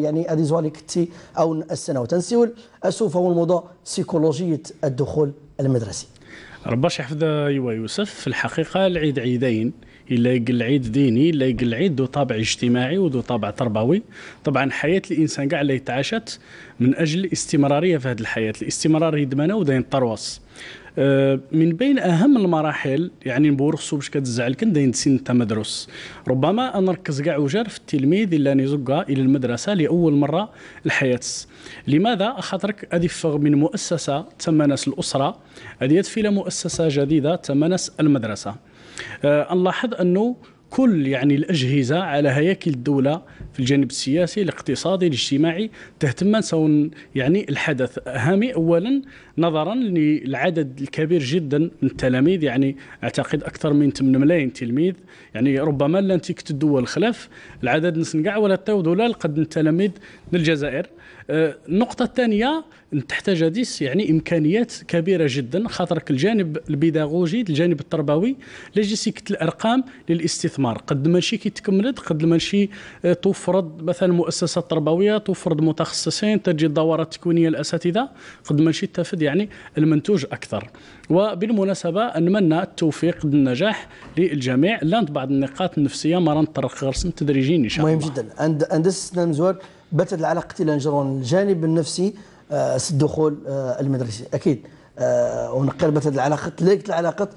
يعني ادي زوالي كتي او السنوات وتنسيول اسوف هو الموضوع سيكولوجيه الدخول المدرسي رباش يحفظ يوا يوسف في الحقيقه العيد عيدين الا عيد ديني الا عيد ذو طابع اجتماعي وذو طابع تربوي طبعا حياه الانسان كاع اللي تعاشت من اجل الاستمراريه في هذه الحياه الاستمرار يدمنا ودين طروس أه، من بين اهم المراحل يعني نبورخصو باش كتزعل كن داين سن التمدرس ربما انا نركز كاع وجار في التلميذ اللي راني زقا الى المدرسه لاول مره الحياه لماذا خاطرك هذه فغ من مؤسسه تمنس الاسره هذه فيلا مؤسسه جديده تمنس المدرسه نلاحظ آه، انه كل يعني الاجهزه على هياكل الدوله في الجانب السياسي الاقتصادي الاجتماعي تهتم سواء يعني الحدث هامي اولا نظرا للعدد الكبير جدا من التلاميذ يعني اعتقد اكثر من 8 ملايين تلميذ يعني ربما لا تكت الدول الخلف العدد نسنقع ولا طيو دولة قد التلاميذ من الجزائر آه، النقطه الثانيه تحتاج هذه يعني امكانيات كبيره جدا خاطرك الجانب البيداغوجي الجانب التربوي لجيسيك الارقام للاستثمار قد ماشي تكملت قد ماشي آه، توفرض مثلا مؤسسات تربويه توفرض متخصصين تجي الدورات التكوينيه الاساتذه قد ماشي تفد يعني المنتوج اكثر وبالمناسبه نتمنى التوفيق والنجاح للجميع لاند بعض النقاط النفسيه مرة نطرق غير تدريجيا ان شاء الله مهم جدا عند عند مزوار باتت العلاقة لنجرون الجانب النفسي سد آه، الدخول آه، المدرسي أكيد ونقر آه، هذه العلاقة تلاقت العلاقة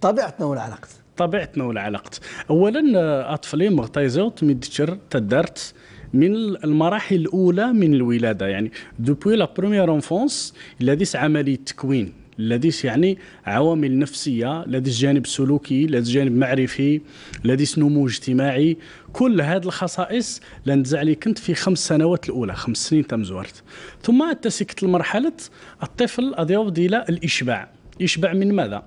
طبيعتنا والعلاقة طبيعتنا والعلاقة أولا أطفالي مغتايزوت تمدتشر تدارت من المراحل الاولى من الولاده يعني دوبوي لا بروميير انفونس الذي ديس عمليه التكوين لديس يعني عوامل نفسية لديس جانب سلوكي لديس جانب معرفي لديس نمو اجتماعي كل هذه الخصائص لنزع لي كنت في خمس سنوات الأولى خمس سنين تم زورت ثم تسكت لمرحلة الطفل أضيف إلى الإشباع يشبع من ماذا؟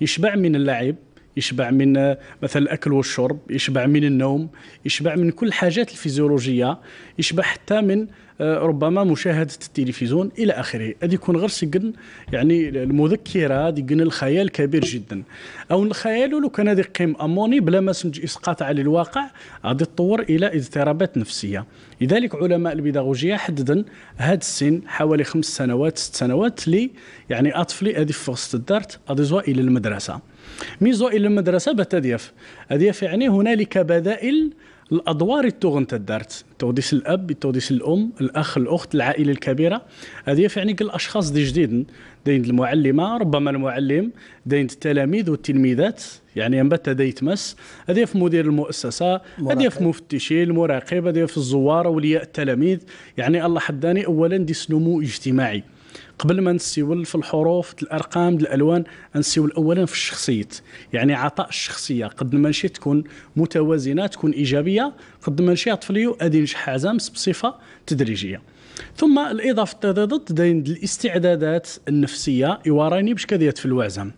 يشبع من اللعب يشبع من مثلا الاكل والشرب يشبع من النوم يشبع من كل الحاجات الفيزيولوجيه يشبع حتى من آه، ربما مشاهده التلفزيون الى اخره هذه يكون غير سجن يعني المذكره ديكن الخيال كبير جدا او الخيال لو كان هذه قيم اموني بلا ما سنج اسقاط على الواقع غادي تطور الى اضطرابات نفسيه لذلك علماء البيداغوجيه حددا هذا السن حوالي خمس سنوات ست سنوات لي يعني اطفلي هذه في وسط الدار اديزوا الى المدرسه ميزو الى المدرسه بات دياف دياف يعني هنالك بدائل الادوار التوغن الدارت توديس الاب توديس الام الاخ الاخت العائله الكبيره هذه يعني الاشخاص دي جديد دين المعلمه ربما المعلم دين التلاميذ والتلميذات يعني بعد هذا يتمس هذه في مدير المؤسسه هذه في مفتشي المراقب هذه في الزوار اولياء التلاميذ يعني الله حداني اولا دي نمو اجتماعي قبل ما نسيول في الحروف الارقام الالوان نسيول اولا في الشخصيات يعني عطاء الشخصيه قد ما شي تكون متوازنه تكون ايجابيه قد ما شي طفليو ادي نجح عزامس بصفه تدريجيه ثم الاضافه تضد داين الاستعدادات النفسيه يوراني باش كديات في الوعزم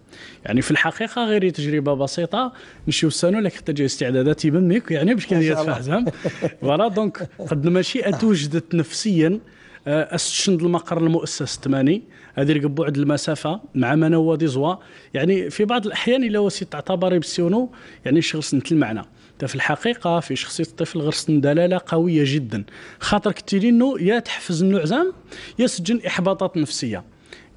يعني في الحقيقه غير تجربه بسيطه نمشيو السنه لك جاي استعدادات يبنيك يعني باش كديات في الوعزم فوالا دونك قد ماشي اتوجدت نفسيا أه، استشند المقر المؤسس الثماني هذه بعد المسافه مع منوى دي زوا يعني في بعض الاحيان الا وسي تعتبري بسيونو يعني شغل سنت المعنى في الحقيقه في شخصيه الطفل غرس دلاله قويه جدا خاطر كثيرين انه يا تحفز النعزام عزام يا سجن احباطات نفسيه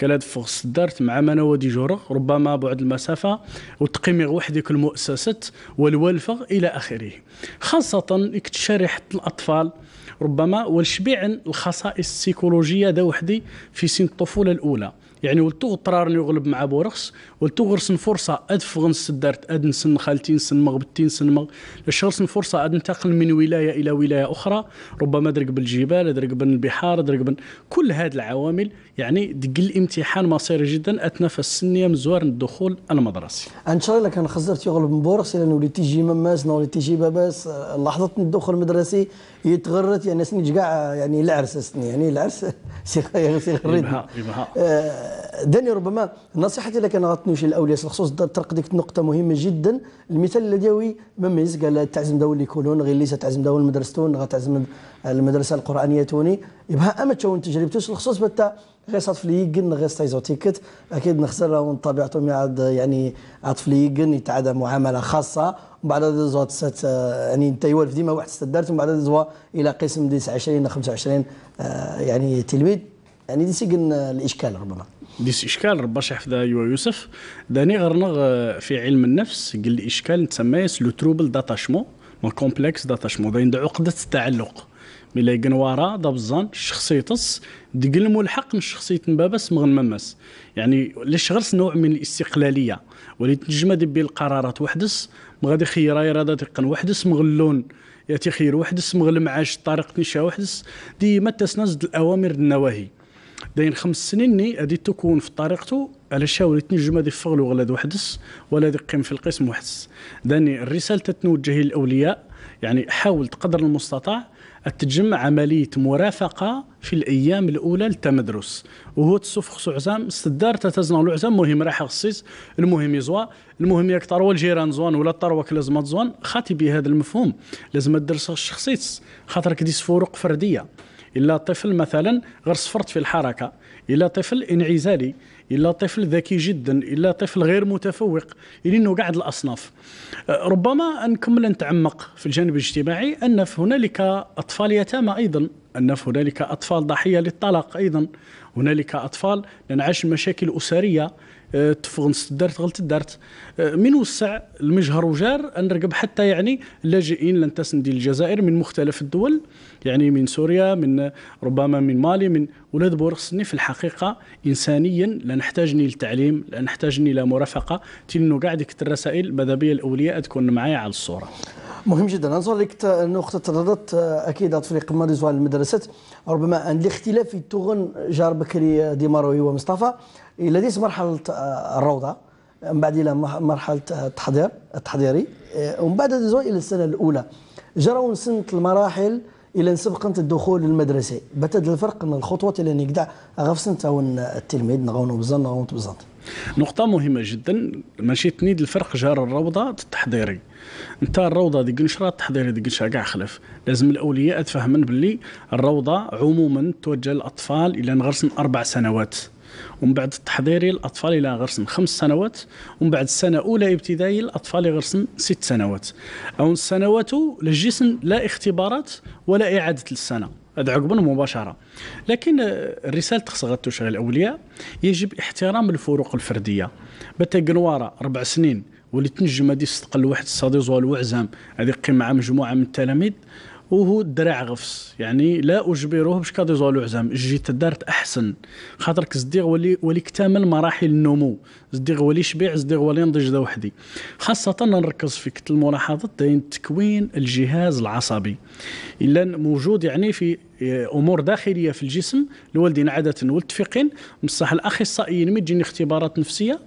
قال هذا فوق دارت مع منوى دي جورغ ربما بعد المسافة وتقيمي وحدك المؤسسات والوالفغ إلى آخره خاصة اكتشاري حتى الأطفال ربما والشبيع الخصائص السيكولوجيه دا وحدي في سن الطفوله الاولى يعني ولتو اضطرار يغلب مع بورخس ولتو غرسن فرصه ادفغن سدرت اد نسن خالتين سن مغبتين سن مغ غرسن فرصه اد ننتقل من ولايه الى ولايه اخرى ربما درك بالجبال درك بالبحار درك بن كل هذه العوامل يعني دق الامتحان مصيري جدا اثناء السنيه مزوار الدخول المدرسي ان شاء الله كان خسرت يغلب من بورس لان وليت تيجي مماس وليت تيجي باباس لحظه الدخول المدرسي يتغرت يعني سني كاع يعني العرس سني يعني العرس سي غريت يبها. آه، داني ربما نصيحتي لك انا غتنوشي الاولياء خصوص طرق ديك النقطه مهمه جدا المثال اليدوي مميز قال تعزم داول كولون غير ليس تعزم داول مدرستون غتعزم المدرسه القرانيه توني يبها اما تشون تجربتوش الخصوص بتا غير في ليغن غير سايزو تيكت اكيد نخسر راهو طبيعتهم يعاد يعني عاد ليغن يتعدى معامله خاصه ومن بعد زوات سات آه، يعني انت يوالف ديما واحد ستدارت ومن بعد زوا الى قسم ديس 20 25 آه، يعني تلميذ يعني ديس سجن آه، الاشكال ربما ديس اشكال ربما حفظ يوا يوسف داني غرنغ في علم النفس قال الاشكال تسمى لو تروبل داتاشمون ما كومبلكس داتاشمون داين عقده التعلق ملي قنواره دابزان شخصيتس دقل الملحق من شخصيه مبابس مغن مماس يعني ليش غرس نوع من الاستقلاليه ولي تنجم دبي القرارات وحدس مغادي خير اراده تقن وحدس مغلون يا تخير وحدس مغل معاش طريقه نشا وحدس ديما تسناز الاوامر النواهي داين خمس سنين ني ادي تكون في طريقته على شاول تنجم هذه فغلو غلاد وحدس ولا قيم في القسم وحدس داني الرساله تتوجه للاولياء يعني حاول تقدر المستطاع تجمع عملية مرافقة في الأيام الأولى للتمدرس وهو تصف خصو عزام سدار تتزنى العزام مهم راح خصيص المهم يزوى المهم يكتر والجيران زوان ولا الطروك لازم تزوان خاطي بهذا المفهوم لازم تدرس الشخصيص خاطر كديس فروق فردية إلا طفل مثلا غير صفرت في الحركة إلا طفل انعزالي الا طفل ذكي جدا الا طفل غير متفوق لانه قاعد الاصناف أه، ربما نكمل نتعمق في الجانب الاجتماعي ان هنالك اطفال يتامى ايضا ان هنالك اطفال ضحيه للطلاق ايضا هنالك اطفال ننعاش مشاكل اسريه أه، تفغن دارت غلط دارت أه، من وسع المجهر وجار نرقب حتى يعني اللاجئين لن ديال الجزائر من مختلف الدول يعني من سوريا من ربما من مالي من ولاد بورخسني في الحقيقه انسانيا لا نحتاجني للتعليم لا نحتاجني مرافقه تنو قاعد الرسائل ماذا بيا الاولياء تكون معايا على الصوره مهم جدا نظرك نقطة ترددت آه، أكيد فريق ماريزو على المدرسة ربما عند الاختلاف في التوغن جار بكري آه، ديماروي ومصطفى إلى ديس مرحلة آه، الروضة من بعد إلى مرحلة التحضير التحضيري ومن بعد إلى السنة الأولى جروا سنة المراحل الى سبقا الدخول المدرسي بتد الفرق ان الخطوه اللي نقدع غفصنت تاون التلميذ نغونو بزن نغونو بزن نقطة مهمة جدا ماشي تنيد الفرق جار الروضة التحضيري انت الروضة دي قنشرة التحضيري دي قنشرة كاع خلف لازم الأولياء تفهمن باللي الروضة عموما توجه للأطفال إلى نغرسن أربع سنوات ومن بعد التحضيري الاطفال الى غرسن خمس سنوات ومن بعد السنه اولى ابتدائي الاطفال غرسن ست سنوات او السنوات لجسن لا اختبارات ولا اعاده للسنه هذا عقب مباشره لكن الرساله تخص تشغل الاولياء يجب احترام الفروق الفرديه بتا قنواره اربع سنين واللي تنجم هذه صدق واحد الصديق وعزام هذه مع مجموعة من التلاميذ وهو الدرع غفص يعني لا اجبره باش كاديزولو عزام جيت دارت احسن خاطرك كزديغ ولي ولي كتمل مراحل النمو زديغ ولي شبيع زديغ ولي نضج ذا وحدي خاصه نركز في كتل الملاحظات داين تكوين الجهاز العصبي الا موجود يعني في آه، امور داخليه في الجسم الوالدين عاده والتفقين بصح الاخصائيين من تجيني اختبارات نفسيه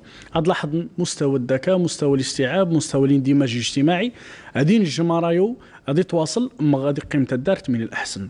لاحظ مستوى الذكاء مستوى الاستيعاب مستوى الاندماج الاجتماعي غادي نجم رايو غادي تواصل ما غادي قيمه الدار من الاحسن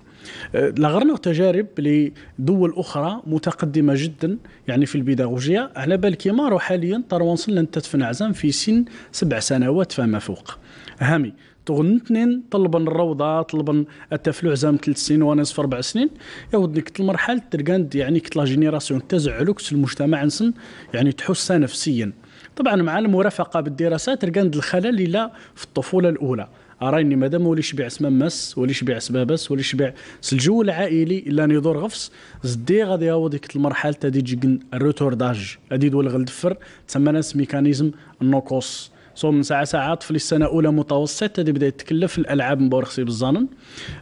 أه، لغرنا تجارب لدول اخرى متقدمه جدا يعني في البيداغوجيا على بال كيمارو حاليا طروانسل لن تدفن عزام في سن سبع سنوات فما فوق هامي تغن اثنين طلبا الروضه طلبا التفلع زام ثلاث سنين ونصف اربع سنين يا ودني كت المرحله ترقاند يعني كت لا جينيراسيون تزعلوك المجتمع نسن يعني تحسها نفسيا طبعا مع المرافقه بالدراسات ترقاند الخلل الى في الطفوله الاولى اراني مادام ولي شبيع سما مس ولي شبيع سبابس ولي شبيع الجو العائلي الا نيدور غفص زدي غادي ياو ديك المرحله تاع الروتور الروتورداج غادي دول غلدفر تسمى ناس ميكانيزم النوكوس صوم ساعة ساعة طفل السنة أولى متوسط هذه بدأ يتكلف الألعاب مبورخسي بالظنن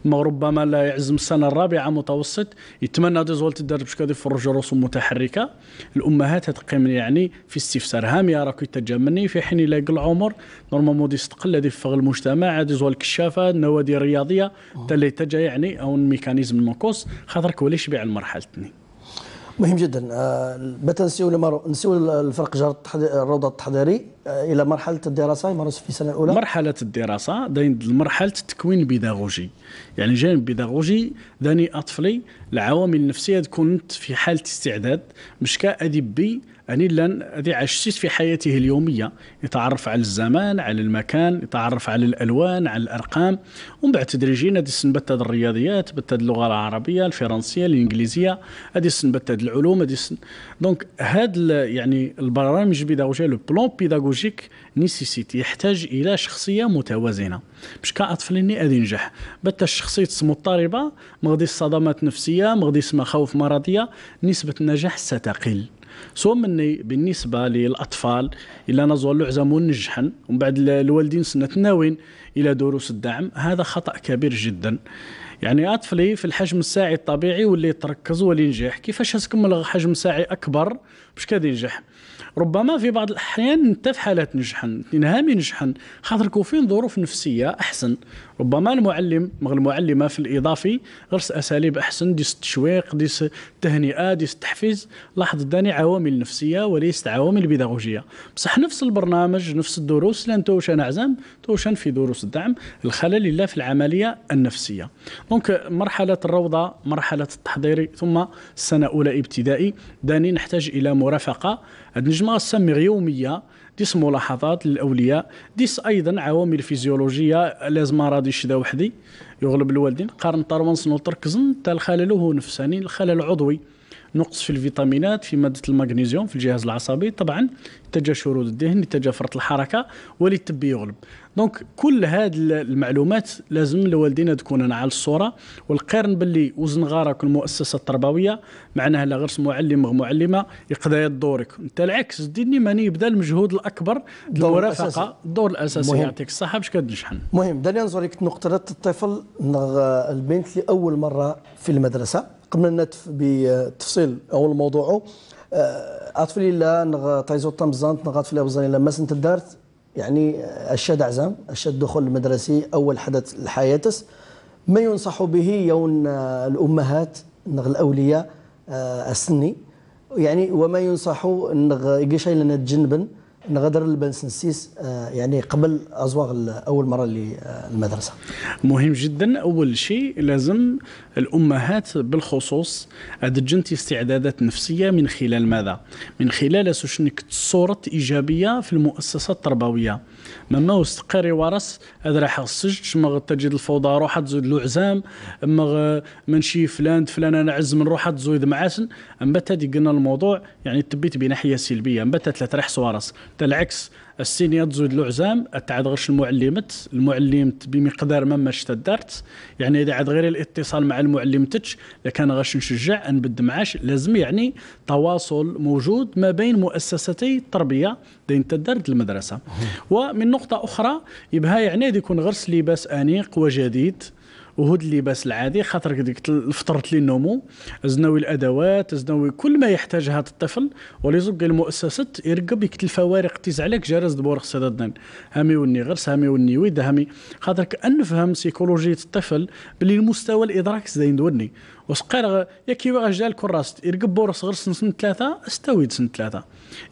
ما ربما لا يعزم السنة الرابعة متوسط يتمنى هذا زول تدرب شكا يفرج رسوم متحركة الأمهات هتقيم يعني في استفسار هام يا راكو يتجمني في حين يلاقي العمر نورمالمون مودي يستقل هذه فغ المجتمع هذه زول كشافة النوادي الرياضية تلي تجا يعني أو ميكانيزم نقص خاطرك وليش بيع المرحلة الثانيه مهم جدا بات آه، نسيو نسيو الفرق جار الروضه التحضيري آه، الى مرحله الدراسه يمارس في السنه الاولى مرحله الدراسه داين مرحله التكوين البيداغوجي يعني الجانب البيداغوجي داني اطفلي العوامل النفسيه تكون في حاله استعداد مش ادبي يعني لن هذه عشت في حياته اليوميه يتعرف على الزمان على المكان يتعرف على الالوان على الارقام ومن بعد تدريجيا هذه سنبت الرياضيات بت اللغه العربيه الفرنسيه الانجليزيه هذه سنبت العلوم هذه سن... دونك هذا يعني البرامج البيداغوجيه لو بلون بيداغوجيك نيسيسيتي يحتاج الى شخصيه متوازنه باش إني غادي ينجح بت الشخصيه مضطربه ما غاديش صدمات نفسيه ما غاديش مخاوف مرضيه نسبه النجاح ستقل سو مني بالنسبة للأطفال إلا نزول لعزمون نجحن ومن بعد الوالدين ناوين إلى دروس الدعم هذا خطأ كبير جدا يعني أطفلي في الحجم الساعي الطبيعي واللي تركز واللي ينجح كيفاش تكمل حجم ساعي أكبر باش كاد ينجح ربما في بعض الأحيان أنت في حالات نجحن انهامي نجحن خاطر كوفين ظروف نفسية أحسن ربما المعلم المعلمة في الإضافي غرس أساليب أحسن ديس التشويق ديس التهنئة ديس التحفيز لاحظ داني عوامل نفسية وليست عوامل بيداغوجية بصح نفس البرنامج نفس الدروس لان توش انا عزام توش في دروس الدعم الخلل إلا في العملية النفسية دونك مرحلة الروضة مرحلة التحضيري ثم السنة اولى ابتدائي داني نحتاج إلى مرافقة هاد النجمه سمر يوميه ديس ملاحظات للاولياء ديس ايضا عوامل فيزيولوجيه لازم راضي الشدا وحدي يغلب الوالدين قارن طروان سنو تركزن تا الخلل هو نفساني الخلل عضوي نقص في الفيتامينات في ماده المغنيسيوم في الجهاز العصبي طبعا يتجه شرود الدهن يتجه فرط الحركه ولتبي يغلب دونك كل هذه المعلومات لازم الوالدين تكون على الصوره والقرن باللي وزن غارك المؤسسه التربويه معناها لا غير معلم معلمه يقضي دورك انت العكس ديني ماني يبدا المجهود الاكبر المرافقه الدور الاساسي يعطيك الصحه باش كتنجحن المهم داني نزور لك نقطه الطفل البنت لاول مره في المدرسه قبل أن بتفصيل أول موضوع أطفل آه، إلا نغ تايزو طمزانت نغ أطفل أبزان إلا ما سنتدارت يعني الشد عزام الشد دخول المدرسي أول حدث لحياتس ما ينصح به يون آه، الأمهات نغ الأولياء آه، السني يعني وما ينصح نغ إيشاي لنا تجنبن نغادر البنسنسيس آه، يعني قبل ازواغ اول مره للمدرسه آه، مهم جدا اول شيء لازم الامهات بالخصوص ادجنت استعدادات نفسيه من خلال ماذا من خلال سوشنك صوره ايجابيه في المؤسسه التربويه مما وستقري ورس هذا راح السجد ما تجد الفوضى روح تزود عزام ما منشي فلان فلان انا عز من نروح تزود معاسن اما تدي قلنا الموضوع يعني تبيت بناحيه سلبيه اما راح رحس ورس العكس السينية تزود العزام اتعاد غش المعلمت المعلمت بمقدار ما ما دارت يعني اذا عاد غير الاتصال مع المعلمتش لكان غاش نشجع نبد معاش لازم يعني تواصل موجود ما بين مؤسستي التربيه دين تدارت المدرسه ومن نقطه اخرى يبها يعني يكون غرس لباس انيق وجديد وهذا اللباس العادي خاطر ديك فطرت لي النومو زناوي الادوات زناوي كل ما يحتاج هذا الطفل وليزق المؤسسات يرقب يكت الفوارق عليك جرس دبور سددن هامي وني غرس هامي وني ويد هامي خاطر كان نفهم سيكولوجيه الطفل باللي المستوى الادراك زين دوني وسقير يا كيوا جا الكراست يرقب بورس غير سن سن ثلاثه استويد سن ثلاثه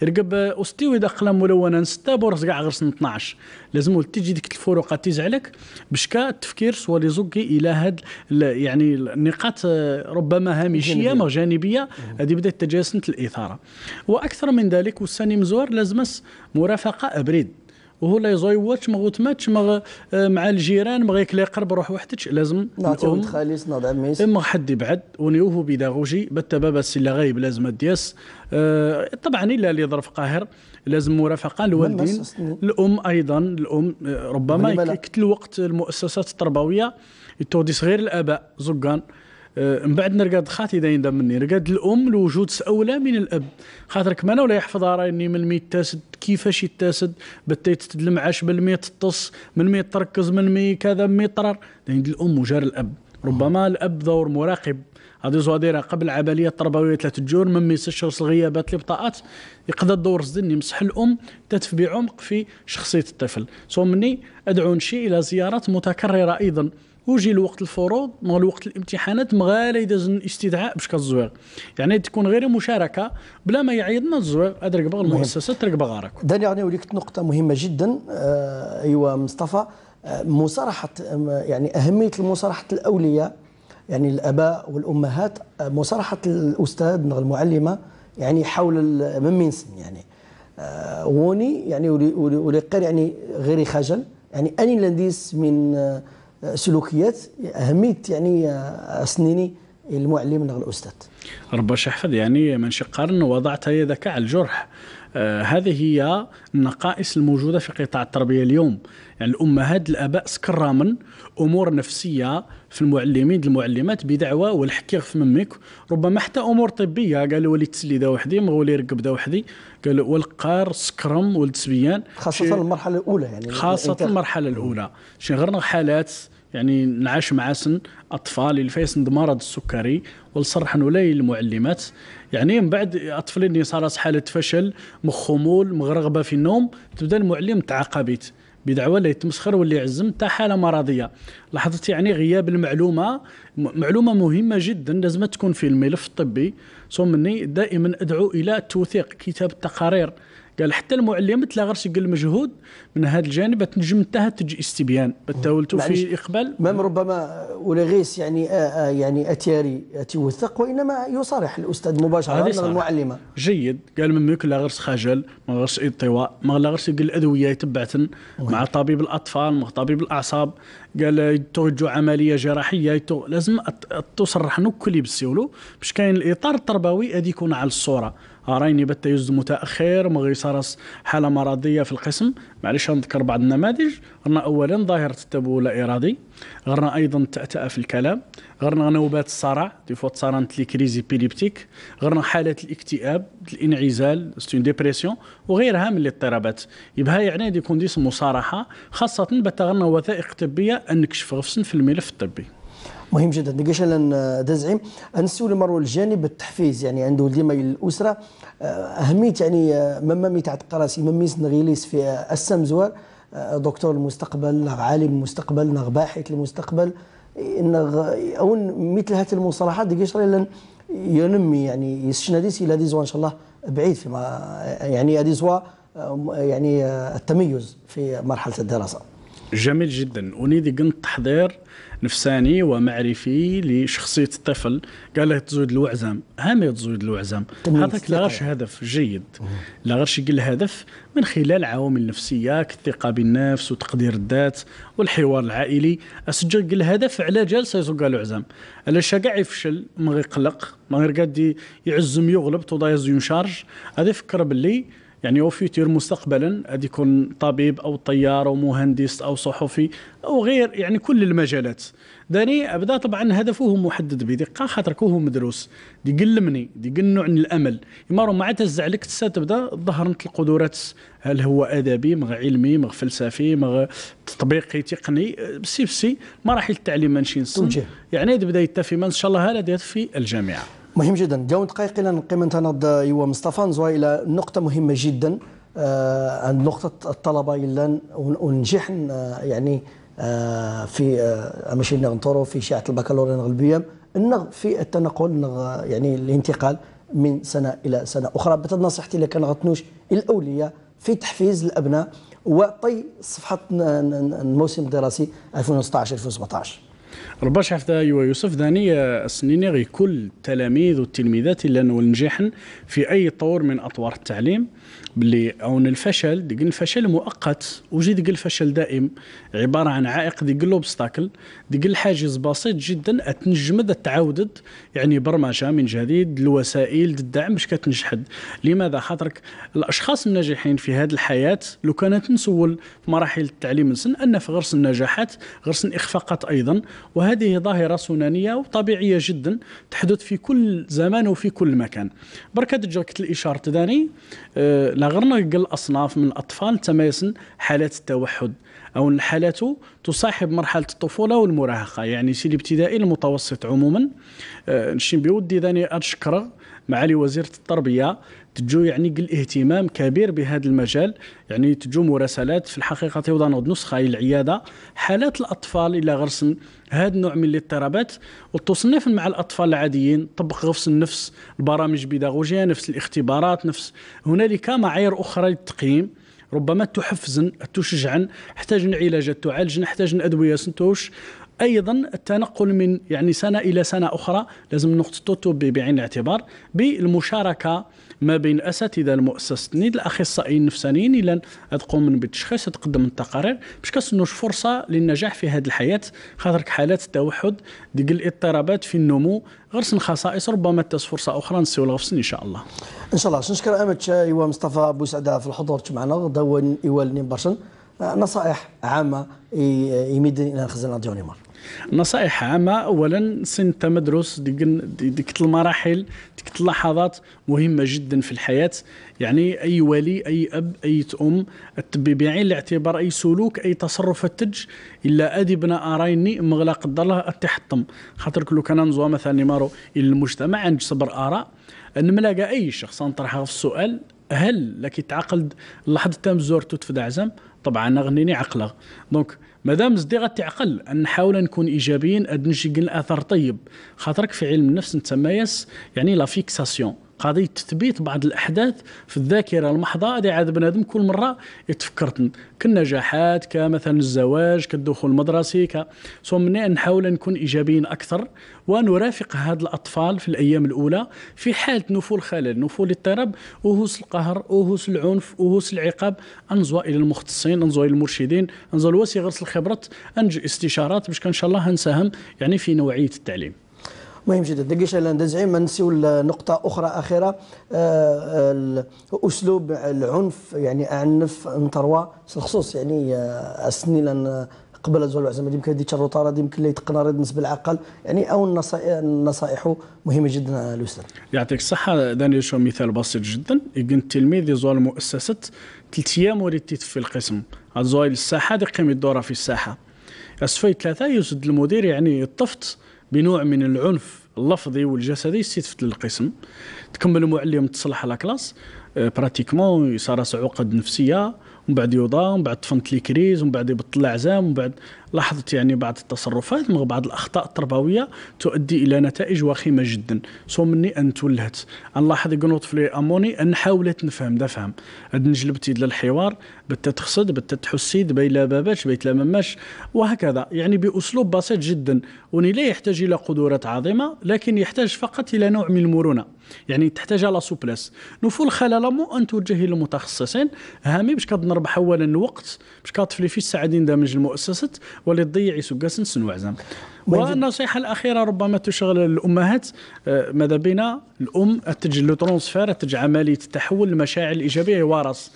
يرقب آه، استويد اقلام ملونه سته بورس كاع غير سن 12 لازم تجي ديك الفروقه تزعلك باش التفكير سوا زوكي الى هاد يعني النقاط آه، ربما هامشيه ما جانبيه هذه بدات تجاسنت الاثاره واكثر من ذلك والساني مزور لازمس مرافقه ابريد وهو لا يزيوتش ما غوتماتش مغ آه، مع الجيران ما غيكلي قرب روح وحدك لازم نعطي ولد خاليس نوض عميس اما حد يبعد ونيوه بيداغوجي بتا بابا لا غايب لازم دياس آه طبعا الا اللي ظرف قاهر لازم مرافقه الوالدين الام ايضا الام آه، ربما كتل الوقت المؤسسات التربويه يتوديس غير الاباء زقان من بعد نرقد خاتي داين مني رقد الام الوجود اولى من الاب خاطرك ما ولا يحفظ راني من ميت تاسد كيفاش يتاسد بتي تتدلم عاش من مي تطص من ميت تركز من مي كذا من ميت طرر داين الام وجار الاب ربما الاب دور مراقب هذه زوادير قبل العملية التربوية ثلاثة جور من يسشوص الغيابات الابطاءات يقدر دور زدني مسح الأم تتف بعمق في شخصية الطفل سو مني أدعو نشي إلى زيارات متكررة أيضا وجي الوقت الفروض مع وقت الامتحانات مغالى يدز الاستدعاء باش كزوير يعني تكون غير مشاركه بلا ما يعيطنا الزوير ادركبا المؤسسه تركبا غارك داني يعني وليك نقطه مهمه جدا آه ايوا مصطفى آه مصارحه يعني اهميه مصارحه الاولياء يعني الاباء والامهات آه مصارحه الاستاذ المعلمه يعني حول من سن يعني آه وني يعني ولي قال يعني غير خجل يعني اني لنديس من آه سلوكيات اهميه يعني آه، سنيني المعلم نغ الاستاذ رب يحفظ يعني من قرن وضعت يدك على الجرح آه هذه هي النقائص الموجودة في قطاع التربية اليوم يعني الامهات الاباء سكراما امور نفسيه في المعلمين المعلمات بدعوه والحكي في ممك ربما حتى امور طبيه قالوا ولي تسلي دا وحدي مغولي يركب دا وحدي قالوا والقار سكرم ولد سبيان خاصه المرحله الاولى يعني خاصه المرحله الاولى شي غير حالات يعني نعاش مع سن اطفال فيس مرض السكري والصرح ولاي المعلمات يعني من بعد اطفال اللي صارت حاله فشل مخمول مغرغبه في النوم تبدا المعلم تعاقبت بدعوى لا يتمسخر ولا يعزم حتى حاله مرضيه لاحظت يعني غياب المعلومه معلومه مهمه جدا لازم تكون في الملف الطبي سو مني دائما ادعو الى توثيق كتاب التقارير قال حتى المعلم تلاغرش قال المجهود من هذا الجانب تنجم انتهى تجي استبيان تاولتو في اقبال مام ربما ولا يعني آآ آه، آآ آه، يعني اتياري اتيوثق وانما يصارح الاستاذ مباشره من المعلمه جيد قال ممك لا غير خجل ما غيرش اطواء ما لا غرس قال الادويه يتبعتن مع طبيب الاطفال مع طبيب الاعصاب قال توجه عمليه جراحيه يتو... لازم تصرح نو كل بسيولو باش كاين الاطار التربوي هذه يكون على الصوره راني بتا يز متاخر ما غيصرص حاله مرضيه في القسم معليش نذكر بعض النماذج غرنا اولا ظاهره التبول لا ارادي غرنا ايضا التأتأة في الكلام غرنا نوبات الصرع دي فوا تصارنت لي كريزي بيليبتيك غرنا حالات الاكتئاب الانعزال ستون ديبرسيون وغيرها من الاضطرابات يبها يعني دي كونديس مصارحه خاصه بات غرنا وثائق طبيه انكشف غفصن في الملف الطبي مهم جدا نقاش انا آه، دزعي نسيو المرو الجانب التحفيز يعني عنده ولدي ما الاسره آه، اهميه يعني آه، مما مي تعتق راسي مميس نغيليس في زوار دكتور المستقبل عالم المستقبل باحث المستقبل إيه، او مثل هذه المصطلحات دقيش راه ينمي يعني يسشناديس الى ديزوا ان شاء الله بعيد فيما يعني زوا يعني التميز في مرحله الدراسه جميل جدا ونيدي قنت تحضير نفساني ومعرفي لشخصية الطفل قال له تزود الوعزام هامي تزود الوعزام هذاك لغش هدف جيد لغش يقل هدف من خلال عوامل نفسية كالثقة بالنفس وتقدير الذات والحوار العائلي أسجل قل هدف على جلسة يزوق الوعزام على كاع يفشل من غير ما من غير قادي يعزم يغلب توضا يزو ينشارج هذا فكرة باللي يعني هو فيوتير مستقبلا غادي يكون طبيب او طيار او مهندس او صحفي او غير يعني كل المجالات داني ابدا طبعا هدفه محدد بدقه خاطر كوه مدروس دي قلمني دي قل من الامل يمارو ما تزع لك تسا تبدا ظهرت القدرات هل هو ادبي مغ علمي مغ فلسفي مغ تطبيقي تقني بسي بسي مراحل التعليم مانشين يعني تبدا يتفي ما ان شاء الله هذا في الجامعه مهم جدا جو دقائق الى قيمه نض ايوا مصطفى نزوا الى نقطه مهمه جدا عند آه، نقطه الطلبه الى ونجح آه، يعني آه، في ماشي نغنطرو في شيعه البكالوريا الغلبيه في التنقل يعني الانتقال من سنه الى سنه اخرى بتد نصيحتي اللي كان الاوليه في تحفيز الابناء وطي صفحه الموسم الدراسي 2016 2017 رباش حفظة أيوة يوسف ذاني السنين كل التلاميذ والتلميذات اللي نجحن في أي طور من أطوار التعليم باللي أون الفشل ديك الفشل مؤقت وجي ديك الفشل دائم عبارة عن عائق ديك الأوبستاكل ديك الحاجز بسيط جدا أتنجمد تعاودد يعني برمجة من جديد الوسائل الدعم باش كتنجحد لماذا خاطرك الأشخاص الناجحين في هذه الحياة لو كانت نسول مراحل التعليم نسن أن في غرس النجاحات غرس الإخفاقات أيضا وهذه ظاهرة سنانية وطبيعية جدا تحدث في كل زمان وفي كل مكان بركة جاكت الإشارة داني آه، لا غير قل من الأطفال تمايسن حالات التوحد أو الحالات تصاحب مرحلة الطفولة والمراهقة يعني سي الابتدائي المتوسط عموما آه، نشين بيودي داني أشكر معالي وزيرة التربية تجو يعني الاهتمام كبير بهذا المجال يعني تجو مراسلات في الحقيقه توضع نسخه العياده حالات الاطفال الى غرسن هذا النوع من الاضطرابات والتصنيف مع الاطفال العاديين طبق غفص النفس البرامج البيداغوجيه نفس الاختبارات نفس هنالك معايير اخرى للتقييم ربما تحفزن تشجعن احتاجن علاجات تعالجن احتاجن ادويه سنتوش ايضا التنقل من يعني سنه الى سنه اخرى لازم نخططوا بعين الاعتبار بالمشاركه ما بين اساتذه المؤسستين الاخصائيين النفسانيين الى تقوم بالتشخيص تقدم التقارير باش كتسنوش فرصه للنجاح في هذه الحياه خاطر حالات التوحد ديك الاضطرابات في النمو غرس الخصائص ربما تاس فرصه اخرى نسيو الغفصن ان شاء الله ان شاء الله نشكر امت ايوا مصطفى سعده في الحضور معنا غدا هو ايوا برشا نصائح عامه يمد الى خزانه ديال نصائح عامه اولا سن التمدرس ديك المراحل ديك اللحظات مهمه جدا في الحياه يعني اي والي اي اب اي ام تبي بعين الاعتبار اي سلوك اي تصرف تج الا أدبنا ارايني مغلق قدر الله تحطم خاطر لو كان نزوا مثلا نمارو الى المجتمع عند صبر اراء نملاقى اي شخص نطرحها في السؤال هل لك تعقل لحظه تام زورتو تفدع عزم طبعا غنيني عقله دونك مادام زدي غتعقل ان نحاول نكون ايجابيين هاد نجي اثر طيب خاطرك في علم النفس نتمايس يعني لا فيكساسيون قضيه تثبيت بعض الاحداث في الذاكره المحضه هذه عاد بنادم كل مره يتفكر كالنجاحات كمثلا الزواج كالدخول المدرسي ك نحاول نكون ايجابيين اكثر ونرافق هاد الاطفال في الايام الاولى في حاله نفول خلل نفول اضطراب وهوس القهر وهوس العنف وهوس العقاب انزوا الى المختصين انزوا الى المرشدين انزوا لواسي غرس الخبرات انج استشارات باش كان شاء الله هنساهم يعني في نوعيه التعليم مهم جدا دقيش انا زعيم ما نسيو نقطه اخرى اخيره آه، آه، اسلوب العنف يعني اعنف نتروا خصوص يعني السنين آه، قبل زول زعما يمكن هذيك الروطاره يمكن اللي يتقنا بالنسبه للعقل يعني او النصائح النصائح مهمه جدا الاستاذ يعطيك الصحه داني شو مثال بسيط جدا يقول التلميذ يزول مؤسسه ثلاث ايام وريت في القسم زوال الساحه دي قيم الدوره في الساحه اسفي ثلاثه يسد المدير يعني الطفت بنوع من العنف اللفظي والجسدي في القسم تكمل معلم تصلح على كلاس براتيكمون يصرى عقد نفسيه ومن بعد يوضى ومن بعد طفنت لي كريز ومن بعد يبطل العزام ومن بعد لاحظت يعني بعض التصرفات من بعض الاخطاء التربويه تؤدي الى نتائج وخيمه جدا سو مني ان تولهت لاحظ يقول طفلي اموني ان حاولت نفهم دا فهم هاد نجلبتي للحوار بتا تقصد بتا تحسي بي لا باباش لا تلامماش وهكذا يعني باسلوب بسيط جدا وني لا يحتاج الى قدرات عظيمه لكن يحتاج فقط الى نوع من المرونه يعني تحتاج على سوبلاس نوفو الخلل مو ان توجهي للمتخصصين هامي باش كنربح اولا الوقت باش كطفلي في الساعه ديال دامج المؤسسات وللضيع سكاسن وعزام والنصيحة الأخيرة ربما تشغل الأمهات آه، ماذا بينا الأم تجي ترونسفير تج عملية التحول المشاعر الإيجابية وارس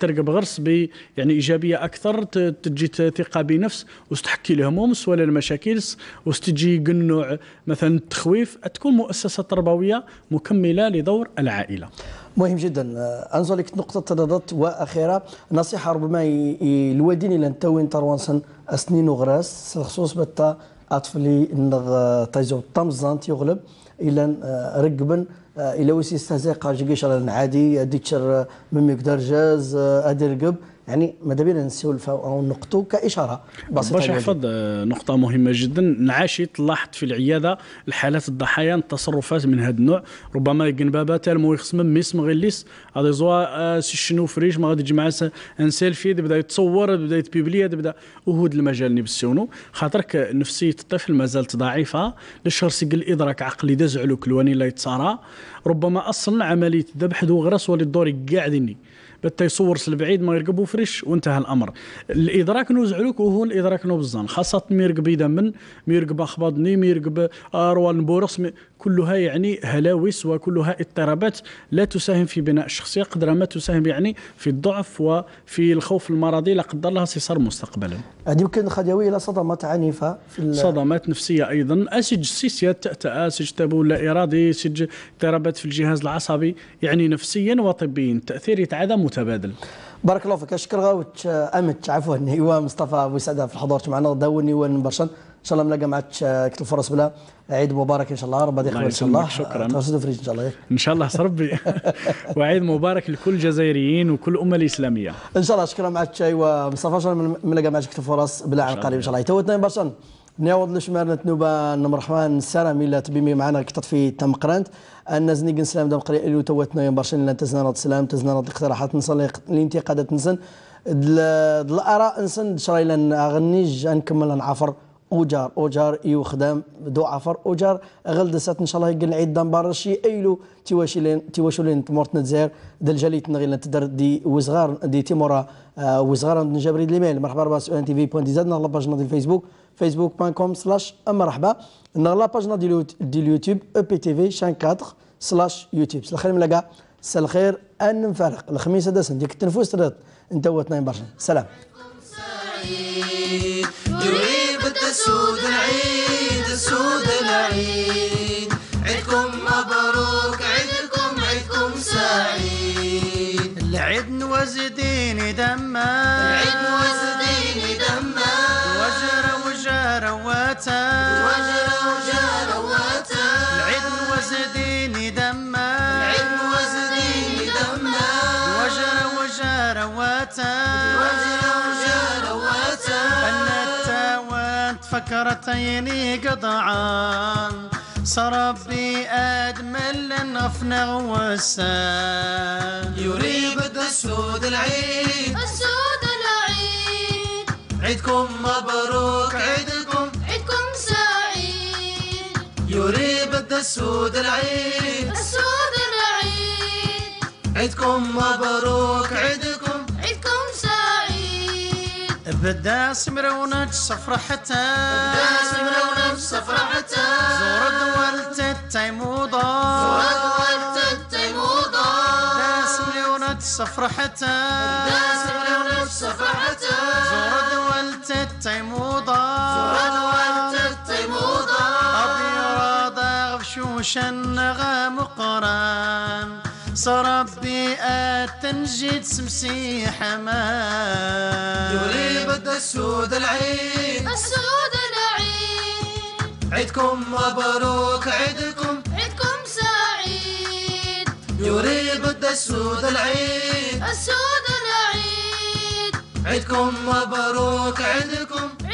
ترقب غرس ب يعني إيجابية أكثر تجي ثقة بنفس وستحكي الهموم ولا المشاكل وستجي قنوع مثلا التخويف تكون مؤسسة تربوية مكملة لدور العائلة مهم جدا آه، انزلك نقطه ترددت واخيره نصيحه ربما الوالدين الى نتوين تروانسن اسنين وغراس خصوص بتا اطفلي نغ تايزو طمزان يغلب الى آه، رقبن آه، الى وسي استهزاء قاجيش على عادي اديتشر ممي يقدر جاز ادي رقب يعني ماذا بينا نسولف او نقطو كاشاره بسيطه باش يحفظ آه، نقطه مهمه جدا نعاشت تلاحظ في العياده الحالات الضحايا التصرفات من هذا النوع ربما بابا تاع المخصم ميس مغليس هذا زوا آه، شنو فريج ما غادي تجمع ان سيلفي بدا يتصور بدا يتبيبلي بدا وهود المجال اللي بالسونو خاطرك نفسيه الطفل ما زالت ضعيفه الشهر سجل الادراك عقلي دازعلو كلواني لا يتصارى ربما اصلا عمليه الذبح دو غرس ولي الدور قاعدني حتى يصورس البعيد ما يرقبوا فريش وانتهى الامر الادراك نوز عليك وهو الادراك نو بالزان خاصه ميرقب اذا من ميرقب اخباضني ميرقب اروان مي كلها يعني هلاوس وكلها اضطرابات لا تساهم في بناء الشخصيه قدر ما تساهم يعني في الضعف وفي الخوف المرضي لا قدر الله سيصار مستقبلا هذه يعني يمكن خديوي الى صدمات عنيفه في صدمات نفسيه ايضا اسج السيسيه تأتأة اسج تبول لا ارادي سج اضطرابات في الجهاز العصبي يعني نفسيا وطبيا تاثير يتعدى متبادل بارك الله فيك شكرا غاوت آه، امت عفوا هو أيوة، مصطفى ابو سعده في الحضور معنا داوني وان برشا ان شاء الله نلقى معك آه، كتل الفرص بلا عيد مبارك ان شاء الله ربي يخليك ان شاء الله آه، شكرا فريج ان شاء الله ان شاء الله ربي وعيد مبارك لكل الجزائريين وكل الامه الاسلاميه ان شاء الله شكرا معك ايوا مصطفى ان شاء الله نلقى معك كتل الفرص بلا عن قريب ان شاء الله توتنا برشا نعوض لشمارنا نتنوبة نمرحوان السلام إلا تبيمي معنا كتط في تم قرانت أن زنيق نسلام دم قرية إلو توتنا يوم برشين لنا تزنا رد سلام تزنا رد اقتراحات نصلي الانتقادات نسن الآراء نسن شراي لن أغنيج نكمل نعفر أوجار أوجار إيو خدام دو عفر أوجار غلدسات إن شاء الله يقل عيد دان بارشي أيلو تيواشي لين تيواشي لين تمورت نتزاير دل جالي نغي لن تدر دي وزغار دي تيمورا آه، وزغار نجابري دليميل مرحبا ربا سؤال تي في بوان دي زادنا الله باجنا دي الفيسبوك facebook.com slash مرحبا لا باجنا ديال اليوتيوب او بي تي في شان 4 سلاش يوتيوب سلا الخير ملاقا سلا الخير ان مفارق الخميس هذا ديك التنفس ترد انت هو اثنين برشا سلام يغيب السود العيد السود العيد عيدكم مبروك عيدكم عيدكم سعيد العيد نوزدين دما العيد نوزدين كرتين قطعان صربي أدمل النفنغ والسام يريب السود العيد السود العيد عيدكم مبروك عيدكم عيدكم سعيد يريب السود العيد السود العيد عيدكم مبروك عيدكم بدا سمرونا تصفر حتى بدا سمرة ونجص فرحته زور دولت التيموضة زور دولت التيموضة بدا سمرة ونجص فرحته بدا سمرة ونجص فرحته زور دولت التيموضة زور دولت التيموضة أبي راضى غفشوشا النغام قران صربي أتنجد سمسي حما دوري بدا السود العيد السود العيد عيدكم مبروك عيدكم عيدكم سعيد دوري بدا السود العيد السود العيد عيدكم مبروك عيدكم